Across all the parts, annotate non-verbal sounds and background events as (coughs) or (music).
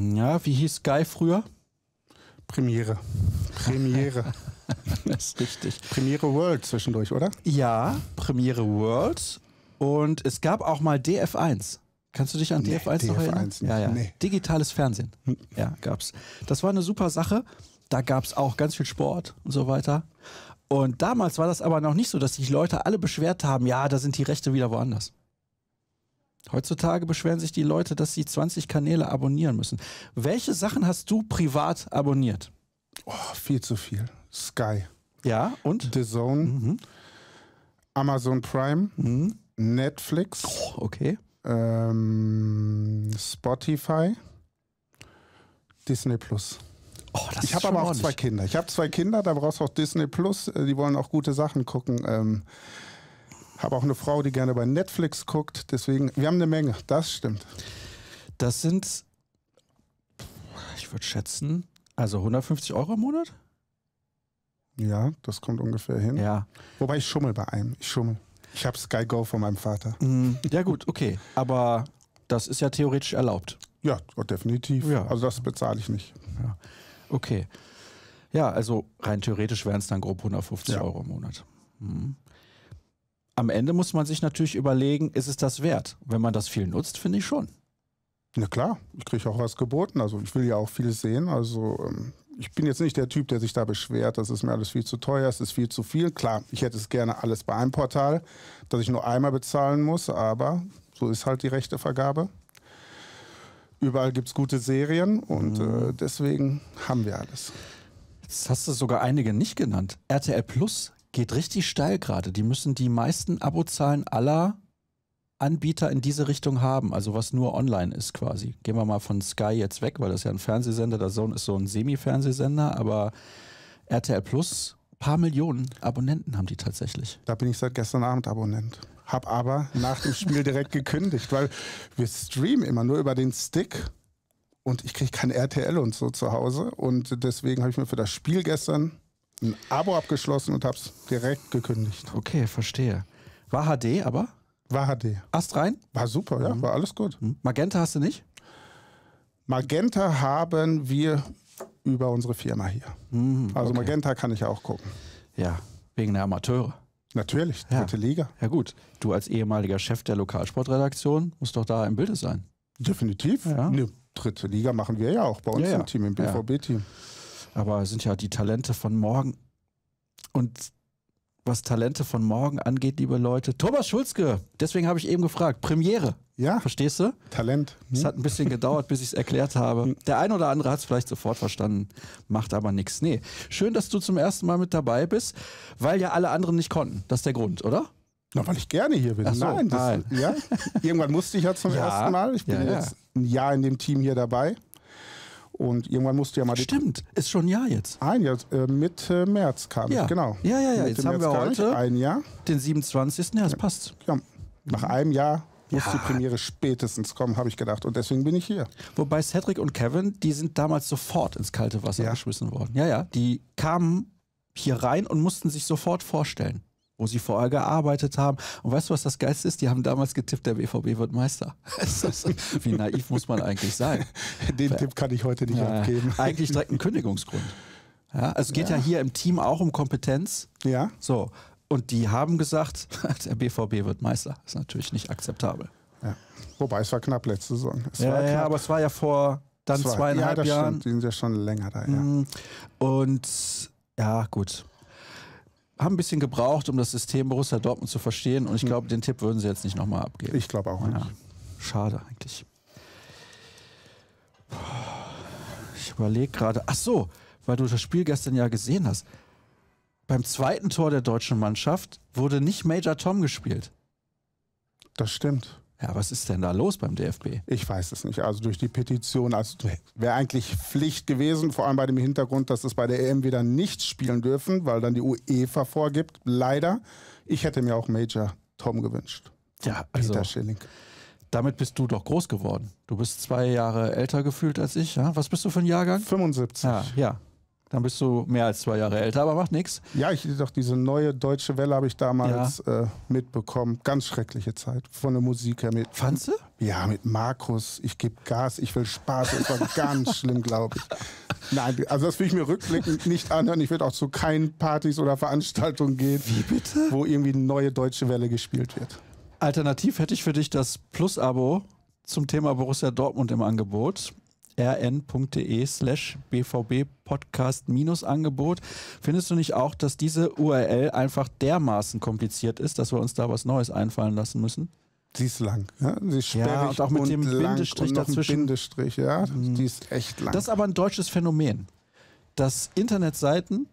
Ja, wie hieß Sky früher? Premiere. Premiere. (laughs) das ist richtig. Premiere World zwischendurch, oder? Ja, Premiere World. Und es gab auch mal DF1. Kannst du dich an DF1 noch DF1 erinnern? Nicht. Ja, ja. Nee. Digitales Fernsehen. Hm. Ja, gab's. Das war eine super Sache. Da gab es auch ganz viel Sport und so weiter. Und damals war das aber noch nicht so, dass sich Leute alle beschwert haben, ja, da sind die Rechte wieder woanders. Heutzutage beschweren sich die Leute, dass sie 20 Kanäle abonnieren müssen. Welche Sachen hast du privat abonniert? Oh, viel zu viel. Sky. Ja, und? The Zone. Mhm. Amazon Prime. Mhm. Netflix. Oh, okay. Ähm, Spotify. Disney Plus. Oh, ich habe aber auch zwei Kinder. Ich habe zwei Kinder, da brauchst du auch Disney Plus. Äh, die wollen auch gute Sachen gucken. Ähm, habe auch eine Frau, die gerne bei Netflix guckt. Deswegen, wir haben eine Menge. Das stimmt. Das sind, ich würde schätzen, also 150 Euro im Monat? Ja, das kommt ungefähr hin. Ja. Wobei ich schummel bei einem. Ich schummel. Ich habe Sky Go von meinem Vater. Mhm. ja, gut, okay. Aber das ist ja theoretisch erlaubt. Ja, oh, definitiv. Ja. Also das bezahle ich nicht. Ja. Okay. Ja, also rein theoretisch wären es dann grob 150 ja. Euro im Monat. Mhm am Ende muss man sich natürlich überlegen, ist es das wert? Wenn man das viel nutzt, finde ich schon. Na klar, ich kriege auch was geboten. Also ich will ja auch viel sehen. Also ähm, ich bin jetzt nicht der Typ, der sich da beschwert, das ist mir alles viel zu teuer, es ist viel zu viel. Klar, ich hätte es gerne alles bei einem Portal, dass ich nur einmal bezahlen muss, aber so ist halt die rechte Vergabe. Überall gibt es gute Serien und mhm. äh, deswegen haben wir alles. Jetzt hast du sogar einige nicht genannt. RTL Plus geht richtig steil gerade. Die müssen die meisten Abozahlen aller Anbieter in diese Richtung haben, also was nur online ist quasi. Gehen wir mal von Sky jetzt weg, weil das ja ein Fernsehsender, der Zone ist so ein Semi-Fernsehsender, aber RTL Plus, paar Millionen Abonnenten haben die tatsächlich. Da bin ich seit gestern Abend Abonnent. Hab aber nach dem Spiel direkt gekündigt, weil wir streamen immer nur über den Stick und ich kriege kein RTL und so zu Hause und deswegen habe ich mir für das Spiel gestern ein Abo abgeschlossen und hab's direkt gekündigt. Okay, verstehe. War HD aber? War HD. Ast rein? War super, ja, mhm. war alles gut. Mhm. Magenta hast du nicht? Magenta haben wir über unsere Firma hier. Mhm, also okay. Magenta kann ich auch gucken. Ja, wegen der Amateure. Natürlich, dritte ja. Liga. Ja gut, du als ehemaliger Chef der Lokalsportredaktion musst doch da im Bilde sein. Definitiv. Ja. Eine dritte Liga machen wir ja auch bei uns ja, im Team, im BVB-Team. Ja. Aber sind ja die Talente von morgen. Und was Talente von morgen angeht, liebe Leute, Thomas Schulzke, deswegen habe ich eben gefragt, Premiere. Ja. Verstehst du? Talent. Hm? Es hat ein bisschen gedauert, bis ich es erklärt habe. Hm. Der ein oder andere hat es vielleicht sofort verstanden, macht aber nichts. Nee, schön, dass du zum ersten Mal mit dabei bist, weil ja alle anderen nicht konnten. Das ist der Grund, oder? Na, weil ich gerne hier bin. So, nein, das, nein. Ja? (laughs) Irgendwann musste ich ja zum ja, ersten Mal. Ich bin ja, jetzt ein Jahr in dem Team hier dabei. Und irgendwann musst du ja mal. Stimmt, ist schon ein Jahr jetzt. Ein Jahr, äh, Mitte März kam ja. Ich, genau. Ja, ja, ja, Mitte jetzt März haben wir heute ein Jahr. den 27. Ja, das passt. Ja. Nach einem Jahr muss ja. die Premiere spätestens kommen, habe ich gedacht. Und deswegen bin ich hier. Wobei Cedric und Kevin, die sind damals sofort ins kalte Wasser ja. geschmissen worden. Ja, ja, die kamen hier rein und mussten sich sofort vorstellen wo sie vorher gearbeitet haben. Und weißt du, was das Geilste ist? Die haben damals getippt, der BVB wird Meister. (laughs) Wie naiv muss man eigentlich sein? (laughs) Den Tipp kann ich heute nicht äh, abgeben. (laughs) Eigentlich direkt ein Kündigungsgrund. Ja, also es geht ja. ja hier im Team auch um Kompetenz. Ja. So. Und die haben gesagt, der BVB wird Meister. Ist natürlich nicht akzeptabel. Ja. Wobei es war knapp letzte Saison. Es ja, ja, aber es war ja vor dann Zwei. zweieinhalb ja, das Jahren. Stimmt. Die sind ja schon länger da. Ja. Mhm. Und ja, gut haben ein bisschen gebraucht, um das System Borussia Dortmund zu verstehen. Und ich hm. glaube, den Tipp würden sie jetzt nicht nochmal abgeben. Ich glaube auch ja. nicht. Schade eigentlich. Ich überlege gerade. Ach so, weil du das Spiel gestern ja gesehen hast. Beim zweiten Tor der deutschen Mannschaft wurde nicht Major Tom gespielt. Das stimmt. Ja, was ist denn da los beim DFB? Ich weiß es nicht. Also durch die Petition, also wäre eigentlich Pflicht gewesen, vor allem bei dem Hintergrund, dass es bei der EM wieder nicht spielen dürfen, weil dann die UEFA vorgibt. Leider. Ich hätte mir auch Major Tom gewünscht. Ja, also. Peter Schilling damit bist du doch groß geworden. Du bist zwei Jahre älter gefühlt als ich. Ja? Was bist du für ein Jahrgang? 75. Ah, ja, ja. Dann bist du mehr als zwei Jahre älter, aber macht nichts. Ja, ich doch diese neue deutsche Welle habe ich damals ja. äh, mitbekommen. Ganz schreckliche Zeit von der Musik her mit. Fandst du? Ja, mit Markus. Ich gebe Gas, ich will Spaß. Das war ganz (laughs) schlimm, glaube ich. Nein, also das will ich mir rückblickend nicht anhören. Ich will auch zu keinen Partys oder Veranstaltungen gehen. Wie bitte? Wo irgendwie eine neue deutsche Welle gespielt wird. Alternativ hätte ich für dich das Plus-Abo zum Thema Borussia Dortmund im Angebot rn.de slash bvb-podcast-angebot. Findest du nicht auch, dass diese URL einfach dermaßen kompliziert ist, dass wir uns da was Neues einfallen lassen müssen? Sie ist lang. Ja? Sie ist sperrig ja, und auch mit und dem Bindestrich dazwischen. Bindestrich, ja. Mhm. Die ist echt lang. Das ist aber ein deutsches Phänomen, dass Internetseiten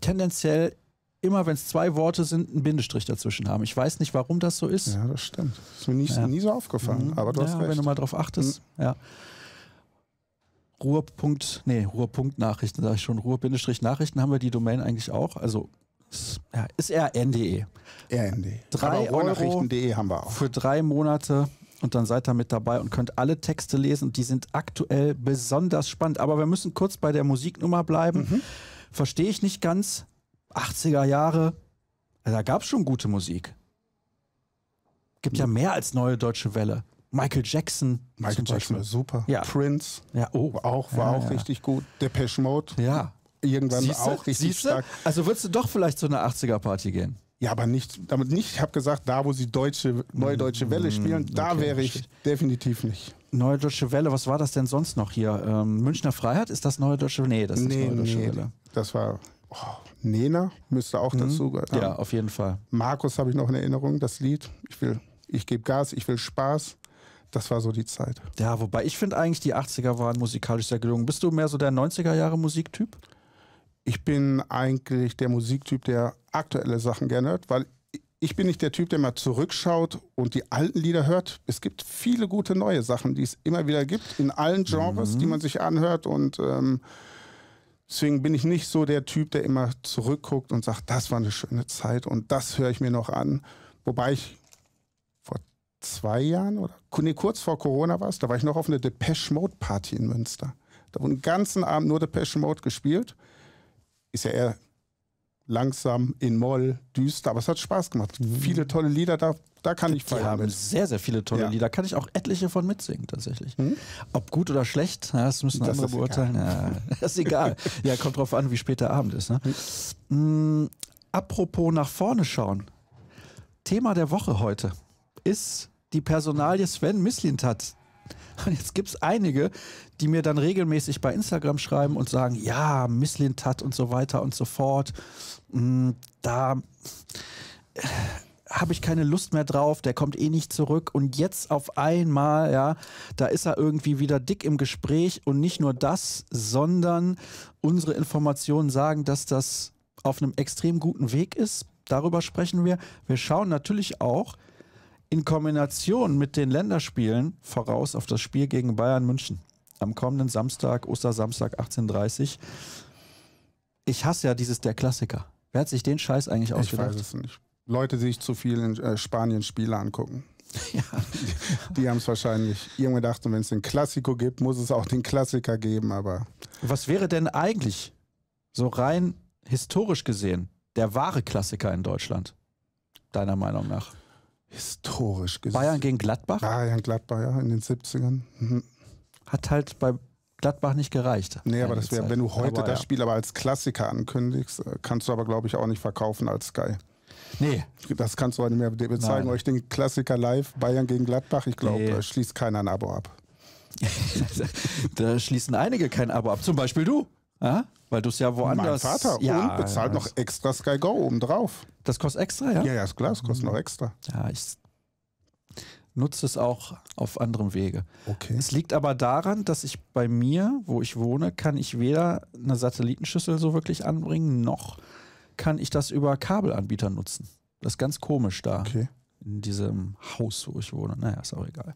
tendenziell immer, wenn es zwei Worte sind, einen Bindestrich dazwischen haben. Ich weiß nicht, warum das so ist. Ja, das stimmt. Ist mir nie, ja. nie so aufgefallen, mhm. aber du ja, hast recht. Wenn du mal drauf achtest, mhm. ja. Ruhrpunkt, nee, Ruhrpunkt Nachrichten, sage ich schon, Ruhr-Nachrichten haben wir die Domain eigentlich auch. Also ist, ja, ist rn.de. rn.de. Drei Ruhrnachrichten.de haben wir auch. Für drei Monate und dann seid ihr mit dabei und könnt alle Texte lesen. Die sind aktuell besonders spannend. Aber wir müssen kurz bei der Musiknummer bleiben. Mhm. Verstehe ich nicht ganz. 80er Jahre, also da gab es schon gute Musik. Gibt ja. ja mhm. mehr als neue deutsche Welle. Michael Jackson. Michael Jackson war super. Ja. Prince. Ja, oh. War auch, war ja, auch ja. richtig gut. Depeche Mode. Ja. Irgendwann Siehste? auch richtig Siehste? stark. Also würdest du doch vielleicht zu einer 80er-Party gehen? Ja, aber nicht, damit nicht. Ich habe gesagt, da, wo sie deutsche, neue hm, deutsche Welle hm, spielen, okay, da wäre ich verstehe. definitiv nicht. Neue Deutsche Welle, was war das denn sonst noch hier? Ähm, Münchner Freiheit, ist das Neue Deutsche Welle? Nee, das ist Neue Deutsche nee, Welle. Das war oh, Nena, müsste auch mhm. dazu gehören. Ja, auf jeden Fall. Markus habe ich noch in Erinnerung, das Lied. Ich will, ich gebe Gas, ich will Spaß. Das war so die Zeit. Ja, wobei ich finde eigentlich, die 80er waren musikalisch sehr gelungen. Bist du mehr so der 90er Jahre Musiktyp? Ich bin eigentlich der Musiktyp, der aktuelle Sachen gerne hört, weil ich bin nicht der Typ, der mal zurückschaut und die alten Lieder hört. Es gibt viele gute neue Sachen, die es immer wieder gibt, in allen Genres, mhm. die man sich anhört. Und ähm, deswegen bin ich nicht so der Typ, der immer zurückguckt und sagt, das war eine schöne Zeit und das höre ich mir noch an. Wobei ich zwei Jahren oder nee, kurz vor Corona war es, da war ich noch auf einer Depeche Mode Party in Münster. Da wurde den ganzen Abend nur Depeche Mode gespielt. Ist ja eher langsam, in Moll, düster, aber es hat Spaß gemacht. Mhm. Viele tolle Lieder, da, da kann ich feiern. Die haben mit. sehr, sehr viele tolle ja. Lieder. Kann ich auch etliche von mitsingen, tatsächlich. Hm? Ob gut oder schlecht, das müssen das andere beurteilen. Ja, (laughs) ist egal. ja, kommt drauf an, wie spät der Abend ist. Ne? Hm. hm apropos nach vorne schauen. Thema der Woche heute ist die Personalie Sven Mislintat. Und jetzt gibt es einige, die mir dann regelmäßig bei Instagram schreiben und sagen, ja, Mislintat und so weiter und so fort. Hm, da äh, habe ich keine Lust mehr drauf, der kommt eh nicht zurück. Und jetzt auf einmal, ja, da ist er irgendwie wieder dick im Gespräch. Und nicht nur das, sondern unsere Informationen sagen, dass das auf einem extrem guten Weg ist. Darüber sprechen wir. Wir schauen natürlich auch, in Kombination mit den Länderspielen voraus auf das Spiel gegen Bayern München am kommenden Samstag, Ostersamstag 18.30 Uhr. Ich hasse ja dieses der Klassiker. Wer hat sich den Scheiß eigentlich ausgedacht? Ich weiß es nicht. Leute, die sich zu viel in äh, Spanien Spiele angucken. (laughs) Ja. Die, die haben es wahrscheinlich irgendwann gedacht, wenn es den Klassiker gibt, muss es auch den Klassiker geben, aber. Was wäre denn eigentlich, so rein historisch gesehen, der wahre Klassiker in Deutschland? Deiner Meinung nach? Historisch gesehen. Bayern gegen Gladbach? Bayern Gladbach, ja, in den 70ern. Mhm. Hat halt bei Gladbach nicht gereicht. Nee, aber das wäre, wenn du heute aber, das Spiel aber als Klassiker ankündigst, äh, kannst du aber, glaube ich, auch nicht verkaufen als Sky. Nee. Das kannst du heute nicht mehr. Wir zeigen euch den Klassiker live, Bayern gegen Gladbach. Ich glaube, nee. da schließt keiner ein Abo ab. (laughs) da schließen einige kein Abo ab, zum Beispiel du. Ja? Weil du es ja woanders. Mein Vater ja, und bezahlt noch extra Sky Go obendrauf. Das kostet extra, ja? Ja, ja, ist klar, es kostet mhm. noch extra. Ja, ich nutze es auch auf anderem Wege. Okay. Es liegt aber daran, dass ich bei mir, wo ich wohne, kann ich weder eine Satellitenschüssel so wirklich anbringen, noch kann ich das über Kabelanbieter nutzen. Das ist ganz komisch da. Okay. In diesem Haus, wo ich wohne. Naja, ist auch egal.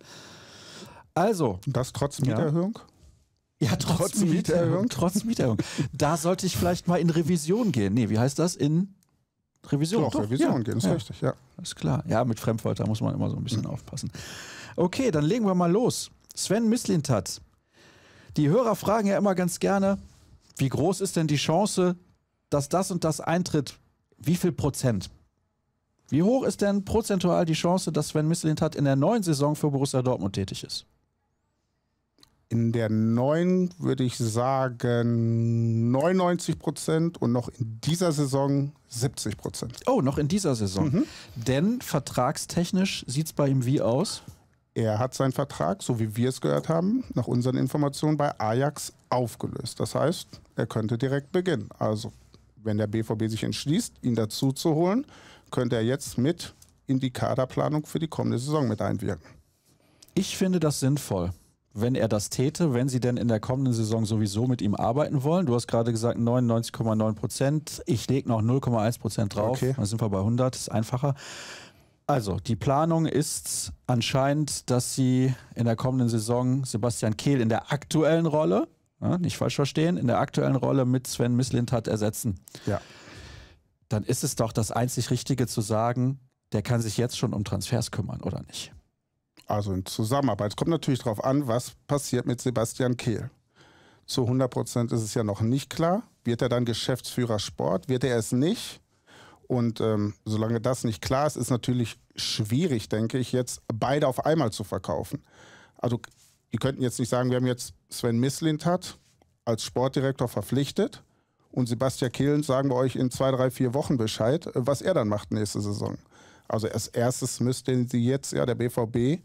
Also. Und das trotz Mieterhöhung? Ja. Ja, trotz, trotz Mieterhöhung. Mieterhöhung. Trotz Mieterhöhung. da sollte ich vielleicht mal in Revision gehen. Nee, wie heißt das? In Revision. Doch, Doch Revision ja. gehen, ist ja. richtig, ja. Ist klar. Ja, mit Fremdwörtern muss man immer so ein bisschen mhm. aufpassen. Okay, dann legen wir mal los. Sven Mislintat. Die Hörer fragen ja immer ganz gerne, wie groß ist denn die Chance, dass das und das eintritt? Wie viel Prozent? Wie hoch ist denn prozentual die Chance, dass Sven Mislintat in der neuen Saison für Borussia Dortmund tätig ist? in der neuen, würde ich sagen, 99 Prozent und noch in dieser Saison 70 Prozent. Oh, noch in dieser Saison. Mhm. Denn vertragstechnisch sieht es bei ihm wie aus? Er hat seinen Vertrag, so wie wir es gehört haben, nach unseren Informationen bei Ajax aufgelöst. Das heißt, er könnte direkt beginnen. Also, wenn der BVB sich entschließt, ihn dazu zu holen, könnte er jetzt mit in die Kaderplanung für die kommende Saison mit einwirken. Ich finde das sinnvoll wenn er das täte, wenn sie denn in der kommenden Saison sowieso mit ihm arbeiten wollen. Du hast gerade gesagt 99,9 Prozent. Ich lege noch 0,1 Prozent drauf. Okay. Dann sind wir bei 100, ist einfacher. Also, die Planung ist anscheinend, dass sie in der kommenden Saison Sebastian Kehl in der aktuellen Rolle, ja, nicht falsch verstehen, in der aktuellen Rolle mit Sven Mislintat ersetzen. Ja. Dann ist es doch das einzig Richtige zu sagen, der kann sich jetzt schon um Transfers kümmern, oder nicht? Also in Zusammenarbeit. Es kommt natürlich darauf an, was passiert mit Sebastian Kehl. Zu 100 Prozent ist es ja noch nicht klar. Wird er dann Geschäftsführer Sport? Wird er es nicht? Und ähm, solange das nicht klar ist, ist natürlich schwierig, denke ich, jetzt beide auf einmal zu verkaufen. Also die könnten jetzt nicht sagen, wir haben jetzt Sven Mislintat als Sportdirektor verpflichtet und Sebastian Kehlen sagen wir euch in zwei, drei, vier Wochen Bescheid, was er dann macht nächste Saison. Also als erstes müsste sie jetzt ja der BVB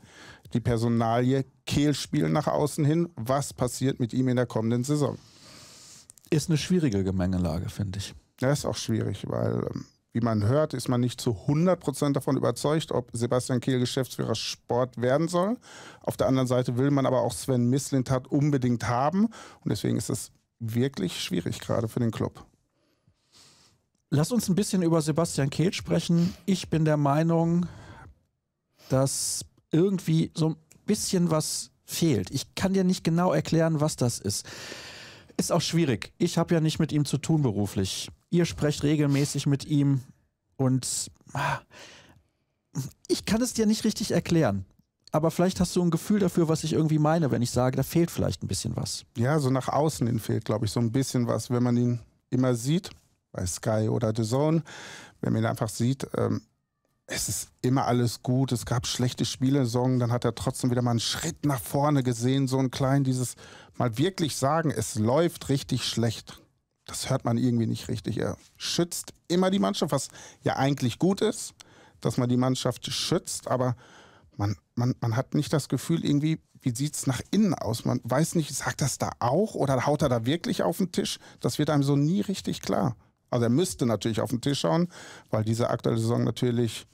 die Personalie Kehl spielen nach außen hin. Was passiert mit ihm in der kommenden Saison? Ist eine schwierige Gemengelage, finde ich. Ja, ist auch schwierig, weil ähm, wie man hört, ist man nicht zu 100% davon überzeugt, ob Sebastian Kehl Geschäftsführer Sport werden soll. Auf der anderen Seite will man aber auch Sven Mislintat unbedingt haben. Und deswegen ist es wirklich schwierig gerade für den Club. Lass uns ein bisschen über Sebastian Kehl sprechen. Ich bin der Meinung, dass irgendwie so ein bisschen was fehlt. Ich kann dir nicht genau erklären, was das ist. Ist auch schwierig. Ich habe ja nicht mit ihm zu tun beruflich. Ihr sprecht regelmäßig mit ihm und ah, ich kann es dir nicht richtig erklären. Aber vielleicht hast du ein Gefühl dafür, was ich irgendwie meine, wenn ich sage, da fehlt vielleicht ein bisschen was. Ja, so nach außen hin fehlt, glaube ich, so ein bisschen was, wenn man ihn immer sieht bei Sky oder The Zone, wenn man ihn einfach sieht, ähm, es ist immer alles gut. Es gab schlechte Spiele, dann hat er trotzdem wieder mal einen Schritt nach vorne gesehen, so ein kleinen, dieses mal wirklich sagen, es läuft richtig schlecht. Das hört man irgendwie nicht richtig. Er schützt immer die Mannschaft, was ja eigentlich gut ist, dass man die Mannschaft schützt, aber man, man, man hat nicht das Gefühl, irgendwie, wie sieht es nach innen aus? Man weiß nicht, sagt das da auch oder haut er da wirklich auf den Tisch? Das wird einem so nie richtig klar. Also er müsste natürlich auf den Tisch schauen, weil diese aktuelle Saison natürlich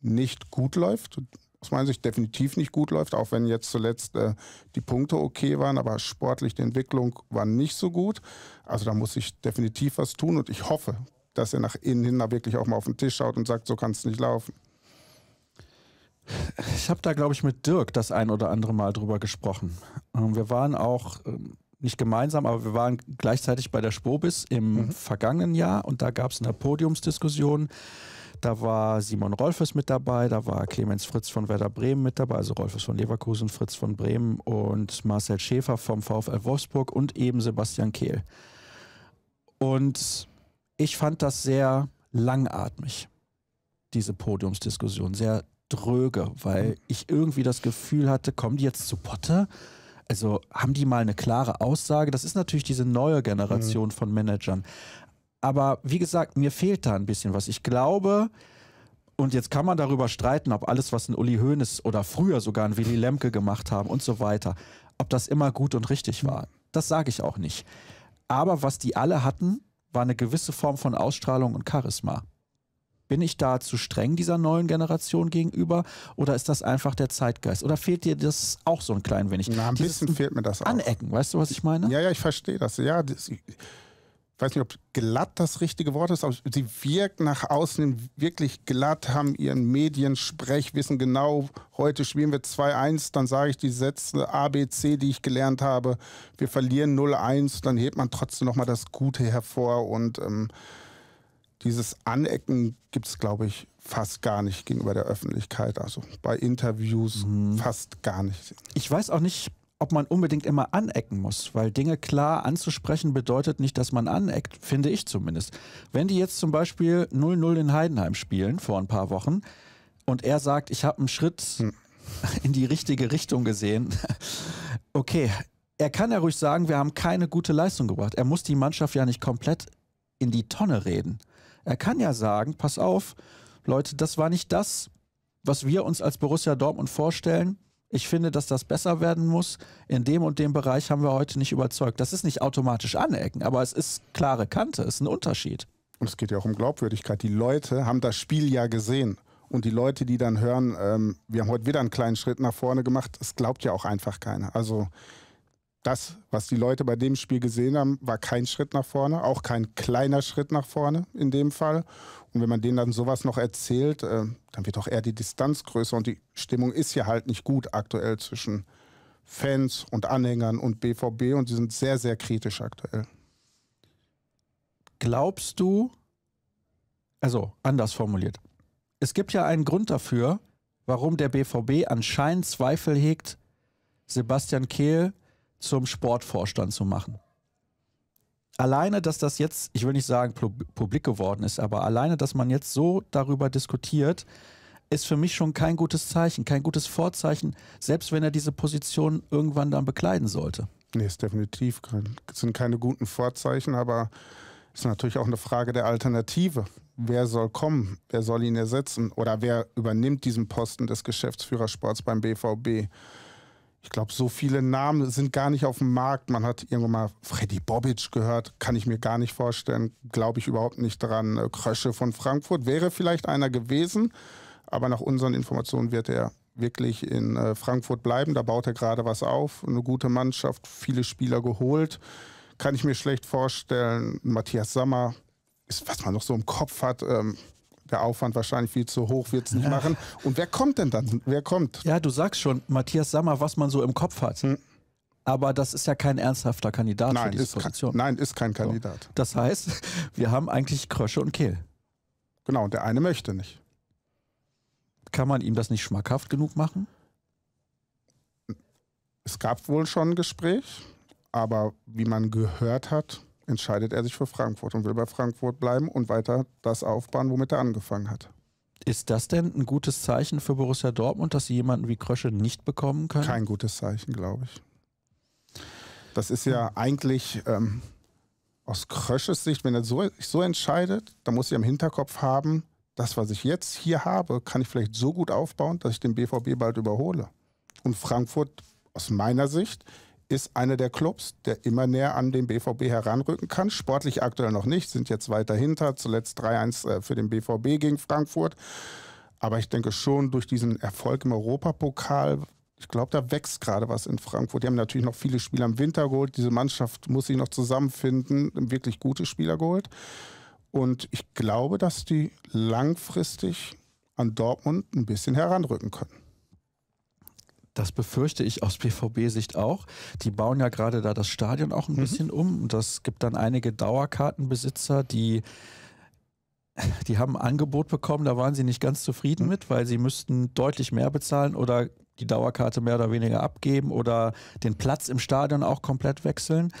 nicht gut läuft. Aus meiner Sicht definitiv nicht gut läuft, auch wenn jetzt zuletzt äh, die Punkte okay waren, aber sportlich die Entwicklung war nicht so gut. Also da muss ich definitiv was tun und ich hoffe, dass er nach innen hin da wirklich auch mal auf den Tisch schaut und sagt, so kann es nicht laufen. Ich habe da, glaube ich, mit Dirk das ein oder andere Mal drüber gesprochen. Ähm, wir waren auch ähm, nicht gemeinsam, aber wir waren gleichzeitig bei der Spobis im mhm. vergangenen Jahr und da gab es eine Podiumsdiskussion. Da war Simon Rolfes mit dabei, da war Clemens Fritz von Werder Bremen mit dabei, also Rolfes von Leverkusen, Fritz von Bremen und Marcel Schäfer vom VfL Wolfsburg und eben Sebastian Kehl. Und ich fand das sehr langatmig, diese Podiumsdiskussion, sehr dröge, weil mhm. ich irgendwie das Gefühl hatte, kommen die jetzt zu Potter? also haben die mal eine klare Aussage? Das ist natürlich diese neue Generation mhm. von Managern. Aber wie gesagt, mir fehlt da ein bisschen was. Ich glaube, und jetzt kann man darüber streiten, ob alles, was ein Uli Hoeneß oder früher sogar ein Willy Lemke gemacht haben und so weiter, ob das immer gut und richtig war. Das sage ich auch nicht. Aber was die alle hatten, war eine gewisse Form von Ausstrahlung und Charisma. Bin ich da zu streng dieser neuen Generation gegenüber oder ist das einfach der Zeitgeist? Oder fehlt dir das auch so ein klein wenig? Na, ein Dieses bisschen fehlt mir das auch. Anecken, weißt du, was ich meine? Ja, ja, ich verstehe das. Ja, das, ich weiß nicht, ob glatt das richtige Wort ist, aber sie wirken nach außen wirklich glatt, haben ihren Mediensprech, wissen genau, heute spielen wir 2-1, dann sage ich die Sätze A, B, C, die ich gelernt habe, wir verlieren 0-1, dann hebt man trotzdem nochmal das Gute hervor und ähm, dieses Anecken gibt es, glaube ich, fast gar nicht gegenüber der Öffentlichkeit. Also bei Interviews mhm. fast gar nicht. Ich weiß auch nicht, ob man unbedingt immer anecken muss, weil Dinge klar anzusprechen bedeutet nicht, dass man aneckt, finde ich zumindest. Wenn die jetzt zum Beispiel 0-0 in Heidenheim spielen vor ein paar Wochen und er sagt, ich habe einen Schritt hm. in die richtige Richtung gesehen, (laughs) okay, er kann ja ruhig sagen, wir haben keine gute Leistung gebracht. Er muss die Mannschaft ja nicht komplett in die Tonne reden. Er kann ja sagen, pass auf, Leute, das war nicht das, was wir uns als Borussia Dortmund vorstellen. Ich finde, dass das besser werden muss. In dem und dem Bereich haben wir heute nicht überzeugt. Das ist nicht automatisch anecken, aber es ist klare Kante, es ist ein Unterschied. Und es geht ja auch um Glaubwürdigkeit. Die Leute haben das Spiel ja gesehen. Und die Leute, die dann hören, ähm, wir haben heute wieder einen kleinen Schritt nach vorne gemacht, es glaubt ja auch einfach keiner. Also das, was die Leute bei dem Spiel gesehen haben, war kein Schritt nach vorne, auch kein kleiner Schritt nach vorne in dem Fall. Und wenn man denen dann sowas noch erzählt, äh, dann wird doch eher die Distanz größer und die Stimmung ist ja halt nicht gut aktuell zwischen Fans und Anhängern und BVB und die sind sehr, sehr kritisch aktuell. Glaubst du, also anders formuliert, es gibt ja einen Grund dafür, warum der BVB anscheinend Zweifel hegt, Sebastian Kehl zum Sportvorstand zu machen. Alleine, dass das jetzt, ich will nicht sagen publik geworden ist, aber alleine, dass man jetzt so darüber diskutiert, ist für mich schon kein gutes Zeichen, kein gutes Vorzeichen, selbst wenn er diese Position irgendwann dann bekleiden sollte. Nee, ist definitiv kein, sind keine guten Vorzeichen, aber ist natürlich auch eine Frage der Alternative. Wer soll kommen? Wer soll ihn ersetzen? Oder wer übernimmt diesen Posten des Geschäftsführersports beim BVB? ich glaube, so viele Namen sind gar nicht auf dem Markt. Man hat irgendwann mal Freddy Bobic gehört, kann ich mir gar nicht vorstellen, glaube ich überhaupt nicht dran. Äh, Krösche von Frankfurt wäre vielleicht einer gewesen, aber nach unseren Informationen wird er wirklich in äh, Frankfurt bleiben. Da baut er gerade was auf, eine gute Mannschaft, viele Spieler geholt. Kann ich mir schlecht vorstellen. Matthias Sommer ist, was man noch so im Kopf hat. Ähm, der Aufwand wahrscheinlich viel zu hoch, wird es nicht ja. machen. Und wer kommt denn dann? Wer kommt? Ja, du sagst schon, Matthias sag mal, was man so im Kopf hat. Hm. Aber das ist ja kein ernsthafter Kandidat nein, für diese Position. Kein, nein, ist kein Kandidat. So. Das heißt, (laughs) wir haben eigentlich Krösche und Kehl. Genau, und der eine möchte nicht. Kann man ihm das nicht schmackhaft genug machen? Es gab wohl schon ein Gespräch, aber wie man gehört hat, entscheidet er sich für Frankfurt und will bei Frankfurt bleiben und weiter das aufbauen, womit er angefangen hat. Ist das denn ein gutes Zeichen für Borussia Dortmund, dass sie jemanden wie Krösche nicht bekommen können? Kein gutes Zeichen, glaube ich. Das ist ja eigentlich ähm, aus Krösches Sicht, wenn er so, so entscheidet, dann muss ich im Hinterkopf haben, das, was ich jetzt hier habe, kann ich vielleicht so gut aufbauen, dass ich den BVB bald überhole. Und Frankfurt aus meiner Sicht ist einer der Clubs, der immer näher an den BVB heranrücken kann. Sportlich aktuell noch nicht, sind jetzt weiter hinter. Zuletzt 3-1 äh, für den BVB gegen Frankfurt. Aber ich denke schon, durch diesen Erfolg im Europapokal, ich glaube, da wächst gerade was in Frankfurt. Die haben natürlich noch viele Spieler im Winter geholt. Diese Mannschaft muss sich noch zusammenfinden, wirklich gute Spieler geholt. Und ich glaube, dass die langfristig an Dortmund ein bisschen heranrücken können. Das befürchte ich aus BVB-Sicht auch. Die bauen ja gerade da das Stadion auch ein mhm. bisschen um und das gibt dann einige Dauerkartenbesitzer, die die haben ein Angebot bekommen, da waren sie nicht ganz zufrieden mhm. mit, weil sie müssten deutlich mehr bezahlen oder die Dauerkarte mehr oder weniger abgeben oder den Platz im Stadion auch komplett wechseln.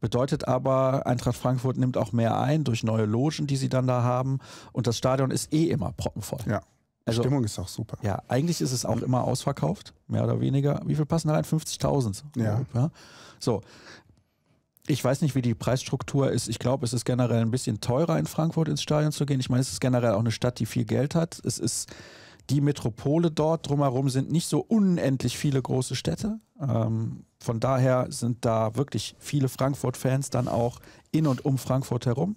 Bedeutet aber, Eintracht Frankfurt nimmt auch mehr ein durch neue Logen, die sie dann da haben. Und das Stadion ist eh immer proppenvoll. Ja, also, Stimmung ist auch super. Ja, eigentlich ist es auch immer ausverkauft, mehr oder weniger. Wie viel passen da rein? 50.000. Ja. ja. So. Ich weiß nicht, wie die Preisstruktur ist. Ich glaube, es ist generell ein bisschen teurer, in Frankfurt ins Stadion zu gehen. Ich meine, es ist generell auch eine Stadt, die viel Geld hat. Es ist die Metropole dort. Drumherum sind nicht so unendlich viele große Städte. Ähm, von daher sind da wirklich viele Frankfurt-Fans dann auch in und um Frankfurt herum.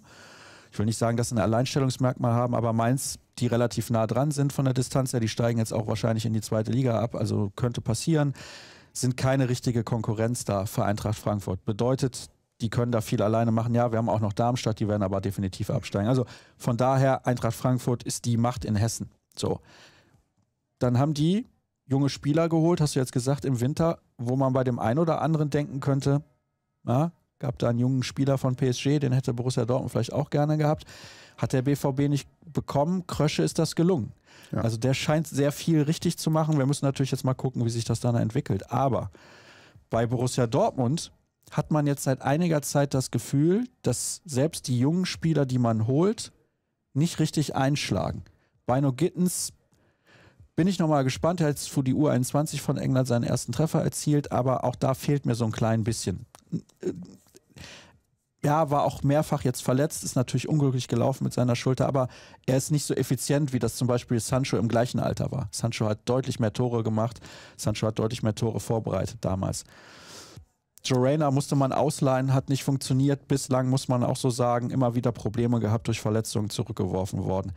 Ich will nicht sagen, dass sie ein Alleinstellungsmerkmal haben, aber Mainz die relativ nah dran sind von der Distanz her. Die steigen jetzt auch wahrscheinlich in die zweite Liga ab, also könnte passieren. Sind keine richtige Konkurrenz da für Eintracht Frankfurt. Bedeutet, die können da viel alleine machen. Ja, wir haben auch noch Darmstadt, die werden aber definitiv absteigen. Also von daher, Eintracht Frankfurt ist die Macht in Hessen. So. Dann haben die junge Spieler geholt, hast du jetzt gesagt, im Winter, wo man bei dem einen oder anderen denken könnte, na, gab da einen jungen Spieler von PSG, den hätte Borussia Dortmund vielleicht auch gerne gehabt. Hat der BVB nicht bekommen, Krösche ist das gelungen. Ja. Also der scheint sehr viel richtig zu machen. Wir müssen natürlich jetzt mal gucken, wie sich das dann entwickelt. Aber bei Borussia Dortmund hat man jetzt seit einiger Zeit das Gefühl, dass selbst die jungen Spieler, die man holt, nicht richtig einschlagen. Bino Gittens bin ich nochmal gespannt. Er hat jetzt für die U21 von England seinen ersten Treffer erzielt, aber auch da fehlt mir so ein klein bisschen ja, war auch mehrfach jetzt verletzt, ist natürlich unglücklich gelaufen mit seiner Schulter, aber er ist nicht so effizient, wie das zum Beispiel Sancho im gleichen Alter war. Sancho hat deutlich mehr Tore gemacht, Sancho hat deutlich mehr Tore vorbereitet damals. Jorena musste man ausleihen, hat nicht funktioniert. Bislang muss man auch so sagen, immer wieder Probleme gehabt, durch Verletzungen zurückgeworfen worden.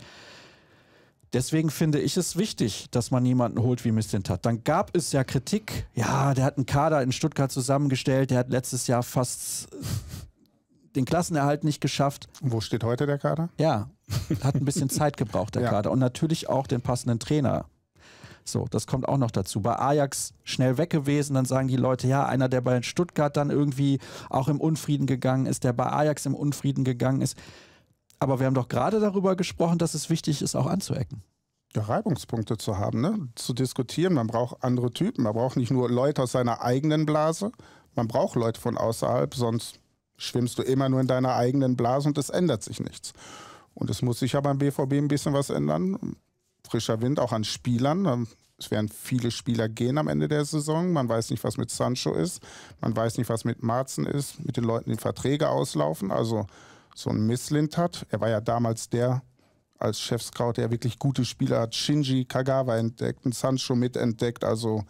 Deswegen finde ich es wichtig, dass man jemanden holt wie Mistintat. Dann gab es ja Kritik. Ja, der hat einen Kader in Stuttgart zusammengestellt. Der hat letztes Jahr fast den Klassenerhalt nicht geschafft. Wo steht heute der Kader? Ja, hat ein bisschen (laughs) Zeit gebraucht, der ja. Kader. Und natürlich auch den passenden Trainer. So, das kommt auch noch dazu. Bei Ajax schnell weg gewesen, dann sagen die Leute, ja, einer, der bei Stuttgart dann irgendwie auch im Unfrieden gegangen ist, der bei Ajax im Unfrieden gegangen ist. Aber wir haben doch gerade darüber gesprochen, dass es wichtig ist, auch anzuecken. Ja, Reibungspunkte zu haben, ne? zu diskutieren. Man braucht andere Typen. Man braucht nicht nur Leute aus seiner eigenen Blase. Man braucht Leute von außerhalb, sonst schwimmst du immer nur in deiner eigenen Blase und es ändert sich nichts. Und es muss sich ja beim BVB ein bisschen was ändern. Frischer Wind auch an Spielern. Ähm, es werden viele Spieler gehen am Ende der Saison. Man weiß nicht, was mit Sancho ist. Man weiß nicht, was mit Marzen ist, mit den Leuten, die Verträge auslaufen. Also so ein Misslint hat. Er war ja damals der als Chefscout, der wirklich gute Spieler hat. Shinji Kagawa entdeckt, und Sancho mitentdeckt. Also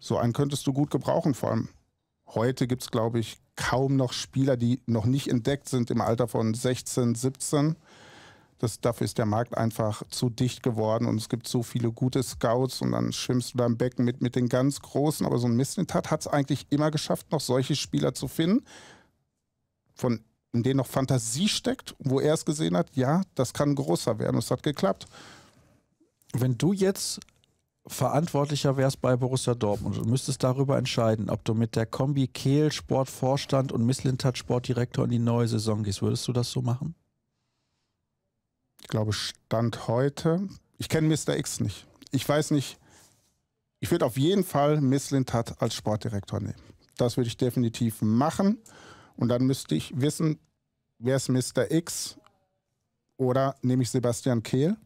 so einen könntest du gut gebrauchen. Vor allem heute gibt es, glaube ich, kaum noch Spieler, die noch nicht entdeckt sind im Alter von 16, 17. Das, dafür ist der Markt einfach zu dicht geworden und es gibt so viele gute Scouts und dann schwimmst du da im Becken mit, mit den ganz Großen. Aber so ein Missentat hat es eigentlich immer geschafft, noch solche Spieler zu finden, von in denen noch Fantasie steckt, wo er es gesehen hat, ja, das kann größer werden. es hat geklappt. Wenn du jetzt verantwortlicher wärst bei Borussia Dortmund und müsstest darüber entscheiden, ob du mit der Kombi Kehl Sportvorstand und Miss Lintat Sportdirektor in die neue Saison gehst, würdest du das so machen? Ich glaube, Stand heute. Ich kenne Mr. X nicht. Ich weiß nicht. Ich würde auf jeden Fall Miss Lintat als Sportdirektor nehmen. Das würde ich definitiv machen. Und dann müsste ich wissen, wer ist Mr. X oder nehme ich Sebastian Kehl?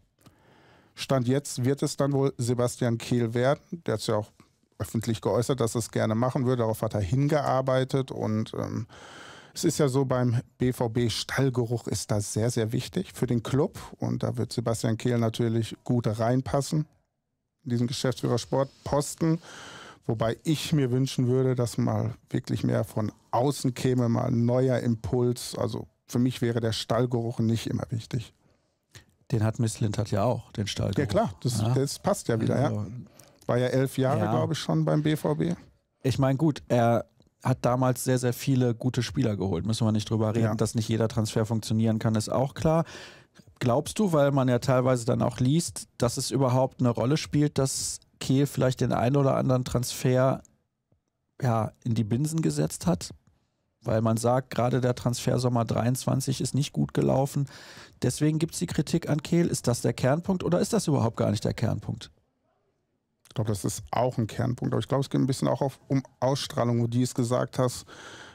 Stand jetzt wird es dann wohl Sebastian Kehl werden. Der hat es ja auch öffentlich geäußert, dass er es gerne machen würde. Darauf hat er hingearbeitet und ähm, es ist ja so beim BVB, Stallgeruch ist das sehr, sehr wichtig für den Club und da wird Sebastian Kehl natürlich gut reinpassen, diesen Geschäftsführersportposten. Posten. Wobei ich mir wünschen würde, dass mal wirklich mehr von außen käme, mal ein neuer Impuls. Also für mich wäre der Stallgeruch nicht immer wichtig. Den hat Miss Lindert ja auch, den Stallgeruch. Ja klar, das, ja. das passt ja wieder. Ja. Also, War ja elf Jahre, ja. glaube ich, schon beim BVB. Ich meine, gut, er hat damals sehr, sehr viele gute Spieler geholt. Müssen wir nicht drüber reden, dass nicht jeder Transfer funktionieren kann, ist auch klar. Glaubst du, weil man ja teilweise dann auch liest, dass es überhaupt eine Rolle spielt, dass Kehl vielleicht den einen oder anderen Transfer ja, in die Binsen gesetzt hat, weil man sagt, gerade der Transfersommer 23 ist nicht gut gelaufen. Deswegen gibt es die Kritik an Kehl. Ist das der Kernpunkt oder ist das überhaupt gar nicht der Kernpunkt? Ich glaube, das ist auch ein Kernpunkt. Aber ich glaube, es geht ein bisschen auch auf, um Ausstrahlung, wo du es gesagt hast.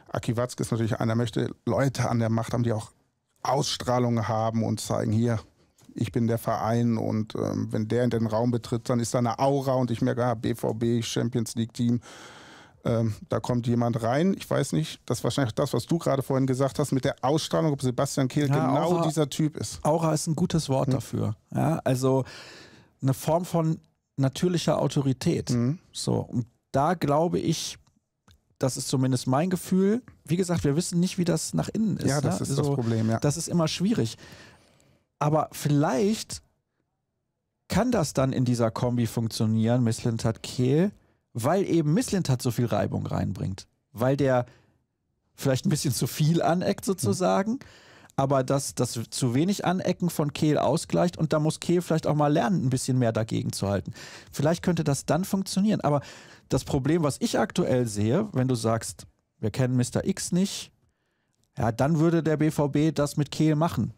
Aki Watzke ist natürlich einer, der möchte Leute an der Macht haben, die auch Ausstrahlung haben und zeigen, hier, ich bin der Verein und ähm, wenn der in den Raum betritt, dann ist da eine Aura und ich merke, ah, BVB, Champions League Team, ähm, da kommt jemand rein. Ich weiß nicht, das ist wahrscheinlich das, was du gerade vorhin gesagt hast, mit der Ausstrahlung, ob Sebastian Kehl ja, genau Aura, dieser Typ ist. Aura ist ein gutes Wort mhm. dafür. Ja, also eine Form von natürlicher Autorität. Mhm. So, und da glaube ich, das ist zumindest mein Gefühl. Wie gesagt, wir wissen nicht, wie das nach innen ist. Ja, das ne? ist also, das Problem. Ja. Das ist immer schwierig. Aber vielleicht kann das dann in dieser Kombi funktionieren, Miss Misslintat Kehl, weil eben Miss Misslintat so viel Reibung reinbringt. Weil der vielleicht ein bisschen zu viel aneckt sozusagen. Mhm aber dass das zu wenig Anecken von Kehl ausgleicht und da muss Kehl vielleicht auch mal lernen, ein bisschen mehr dagegen zu halten. Vielleicht könnte das dann funktionieren, aber das Problem, was ich aktuell sehe, wenn du sagst, wir kennen Mr. X nicht, ja, dann würde der BVB das mit Kehl machen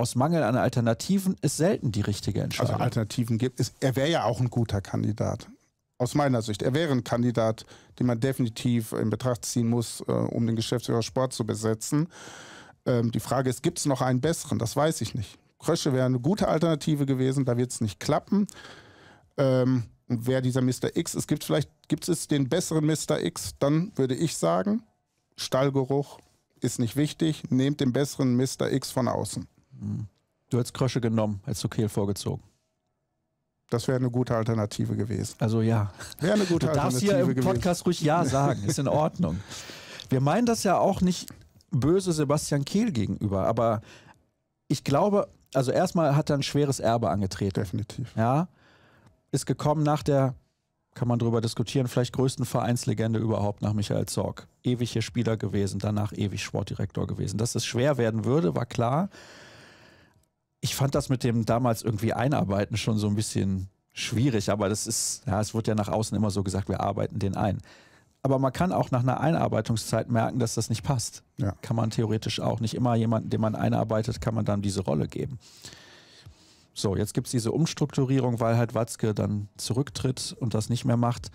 aus Mangel an Alternativen ist selten die richtige Entscheidung. Also Alternativen gibt es. Er wäre ja auch ein guter Kandidat. Aus meiner Sicht. Er wäre ein Kandidat, den man definitiv in Betracht ziehen muss, äh, um den Geschäftsführer Sport zu besetzen. Ähm, die Frage ist, gibt es noch einen besseren? Das weiß ich nicht. Krösche wäre eine gute Alternative gewesen, da wird es nicht klappen. Ähm, und wer dieser Mr. X ist, gibt es vielleicht, gibt es den besseren Mr. X, dann würde ich sagen, Stallgeruch ist nicht wichtig, nehmt den besseren Mr. X von außen. Du hättest Krösche genommen, hättest du Kehl vorgezogen. Das wäre eine gute Alternative gewesen. Also ja. Wäre eine gute du Alternative gewesen. Du darfst hier im Podcast gewesen. ruhig Ja sagen, ist in Ordnung. Wir meinen das ja auch nicht böse Sebastian Kehl gegenüber, aber ich glaube, also erstmal hat er ein schweres Erbe angetreten. Definitiv. Ja. Ist gekommen nach der, kann man drüber diskutieren, vielleicht größten Vereinslegende überhaupt nach Michael Zorg. Ewig hier Spieler gewesen, danach ewig Sportdirektor gewesen. Dass es schwer werden würde, war klar ich fand das mit dem damals irgendwie Einarbeiten schon so ein bisschen schwierig, aber das ist, ja, es wird ja nach außen immer so gesagt, wir arbeiten den ein. Aber man kann auch nach einer Einarbeitungszeit merken, dass das nicht passt. Ja. Kann man theoretisch auch. Nicht immer jemanden, den man einarbeitet, kann man dann diese Rolle geben. So, jetzt gibt es diese Umstrukturierung, weil halt Watzke dann zurücktritt und das nicht mehr macht.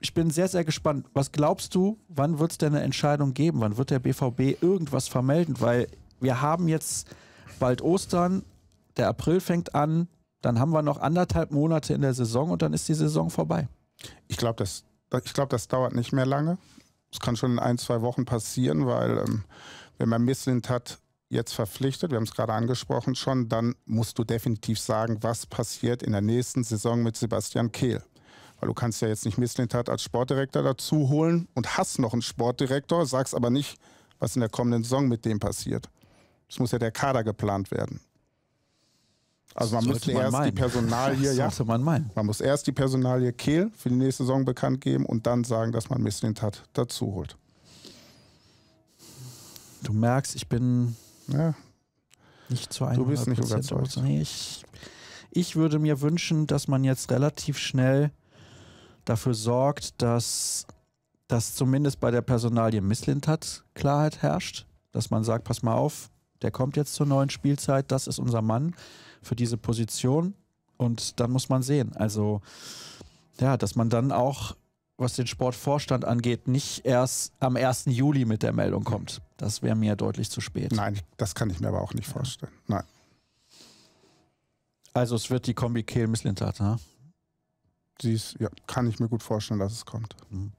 Ich bin sehr, sehr gespannt. Was glaubst du, wann wird es denn eine Entscheidung geben? Wann wird der BVB irgendwas vermelden? Weil wir haben jetzt bald Ostern, der April fängt an, dann haben wir noch anderthalb Monate in der Saison und dann ist die Saison vorbei. Ich glaube, das, glaub, das dauert nicht mehr lange. Es kann schon in ein, zwei Wochen passieren, weil ähm, wenn man Misslint hat, jetzt verpflichtet, wir haben es gerade angesprochen schon, dann musst du definitiv sagen, was passiert in der nächsten Saison mit Sebastian Kehl. Weil du kannst ja jetzt nicht Misslintat als Sportdirektor dazu holen und hast noch einen Sportdirektor, sagst aber nicht, was in der kommenden Saison mit dem passiert. Es muss ja der Kader geplant werden. Also man sollte müsste man erst meinen. die Personalie, (laughs) ja, man, meinen. man muss erst die Personalie Kehl für die nächste Saison bekannt geben und dann sagen, dass man Misslint hat dazu holt. Du merkst, ich bin ja. nicht zu 100% Du bist nicht überzeugt. Nee, ich, ich würde mir wünschen, dass man jetzt relativ schnell dafür sorgt, dass, dass zumindest bei der Personalie Misslint hat Klarheit herrscht, dass man sagt, pass mal auf, der kommt jetzt zur neuen Spielzeit, das ist unser Mann für diese Position. Und dann muss man sehen. Also, ja, dass man dann auch, was den Sportvorstand angeht, nicht erst am 1. Juli mit der Meldung kommt. Das wäre mir deutlich zu spät. Nein, das kann ich mir aber auch nicht vorstellen. Nein. Also es wird die Kombi Kehl Misslintat, ne? Sie ist, ja, kann ich mir gut vorstellen, dass es kommt. Mhm.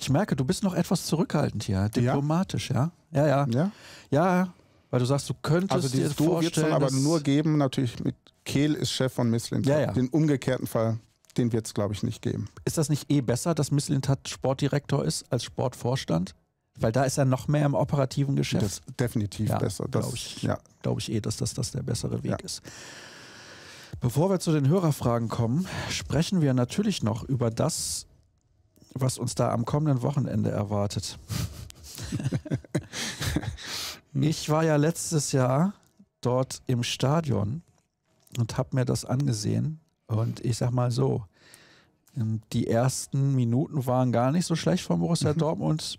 Ich merke, du bist noch etwas zurückhaltend hier, diplomatisch, ja? Ja, ja. Ja, ja weil du sagst, du könntest also dir vorstellen... wird es aber nur geben, natürlich mit Kehl ist Chef von Misslint. Ja, ja. Den umgekehrten Fall, den wird es, glaube ich, nicht geben. Ist das nicht eh besser, dass Miss Lintat Sportdirektor ist als Sportvorstand? Weil da ist er noch mehr im operativen Geschäft. Das ist definitiv ja, besser. Glaube ich, ja. glaub ich eh, dass das, das der bessere Weg ja. ist. Bevor wir zu den Hörerfragen kommen, sprechen wir natürlich noch über das, was uns da am kommenden Wochenende erwartet. (laughs) ich war ja letztes Jahr dort im Stadion und habe mir das angesehen. Und ich sag mal so, ähm, die ersten Minuten waren gar nicht so schlecht von Borussia mhm. Dortmund.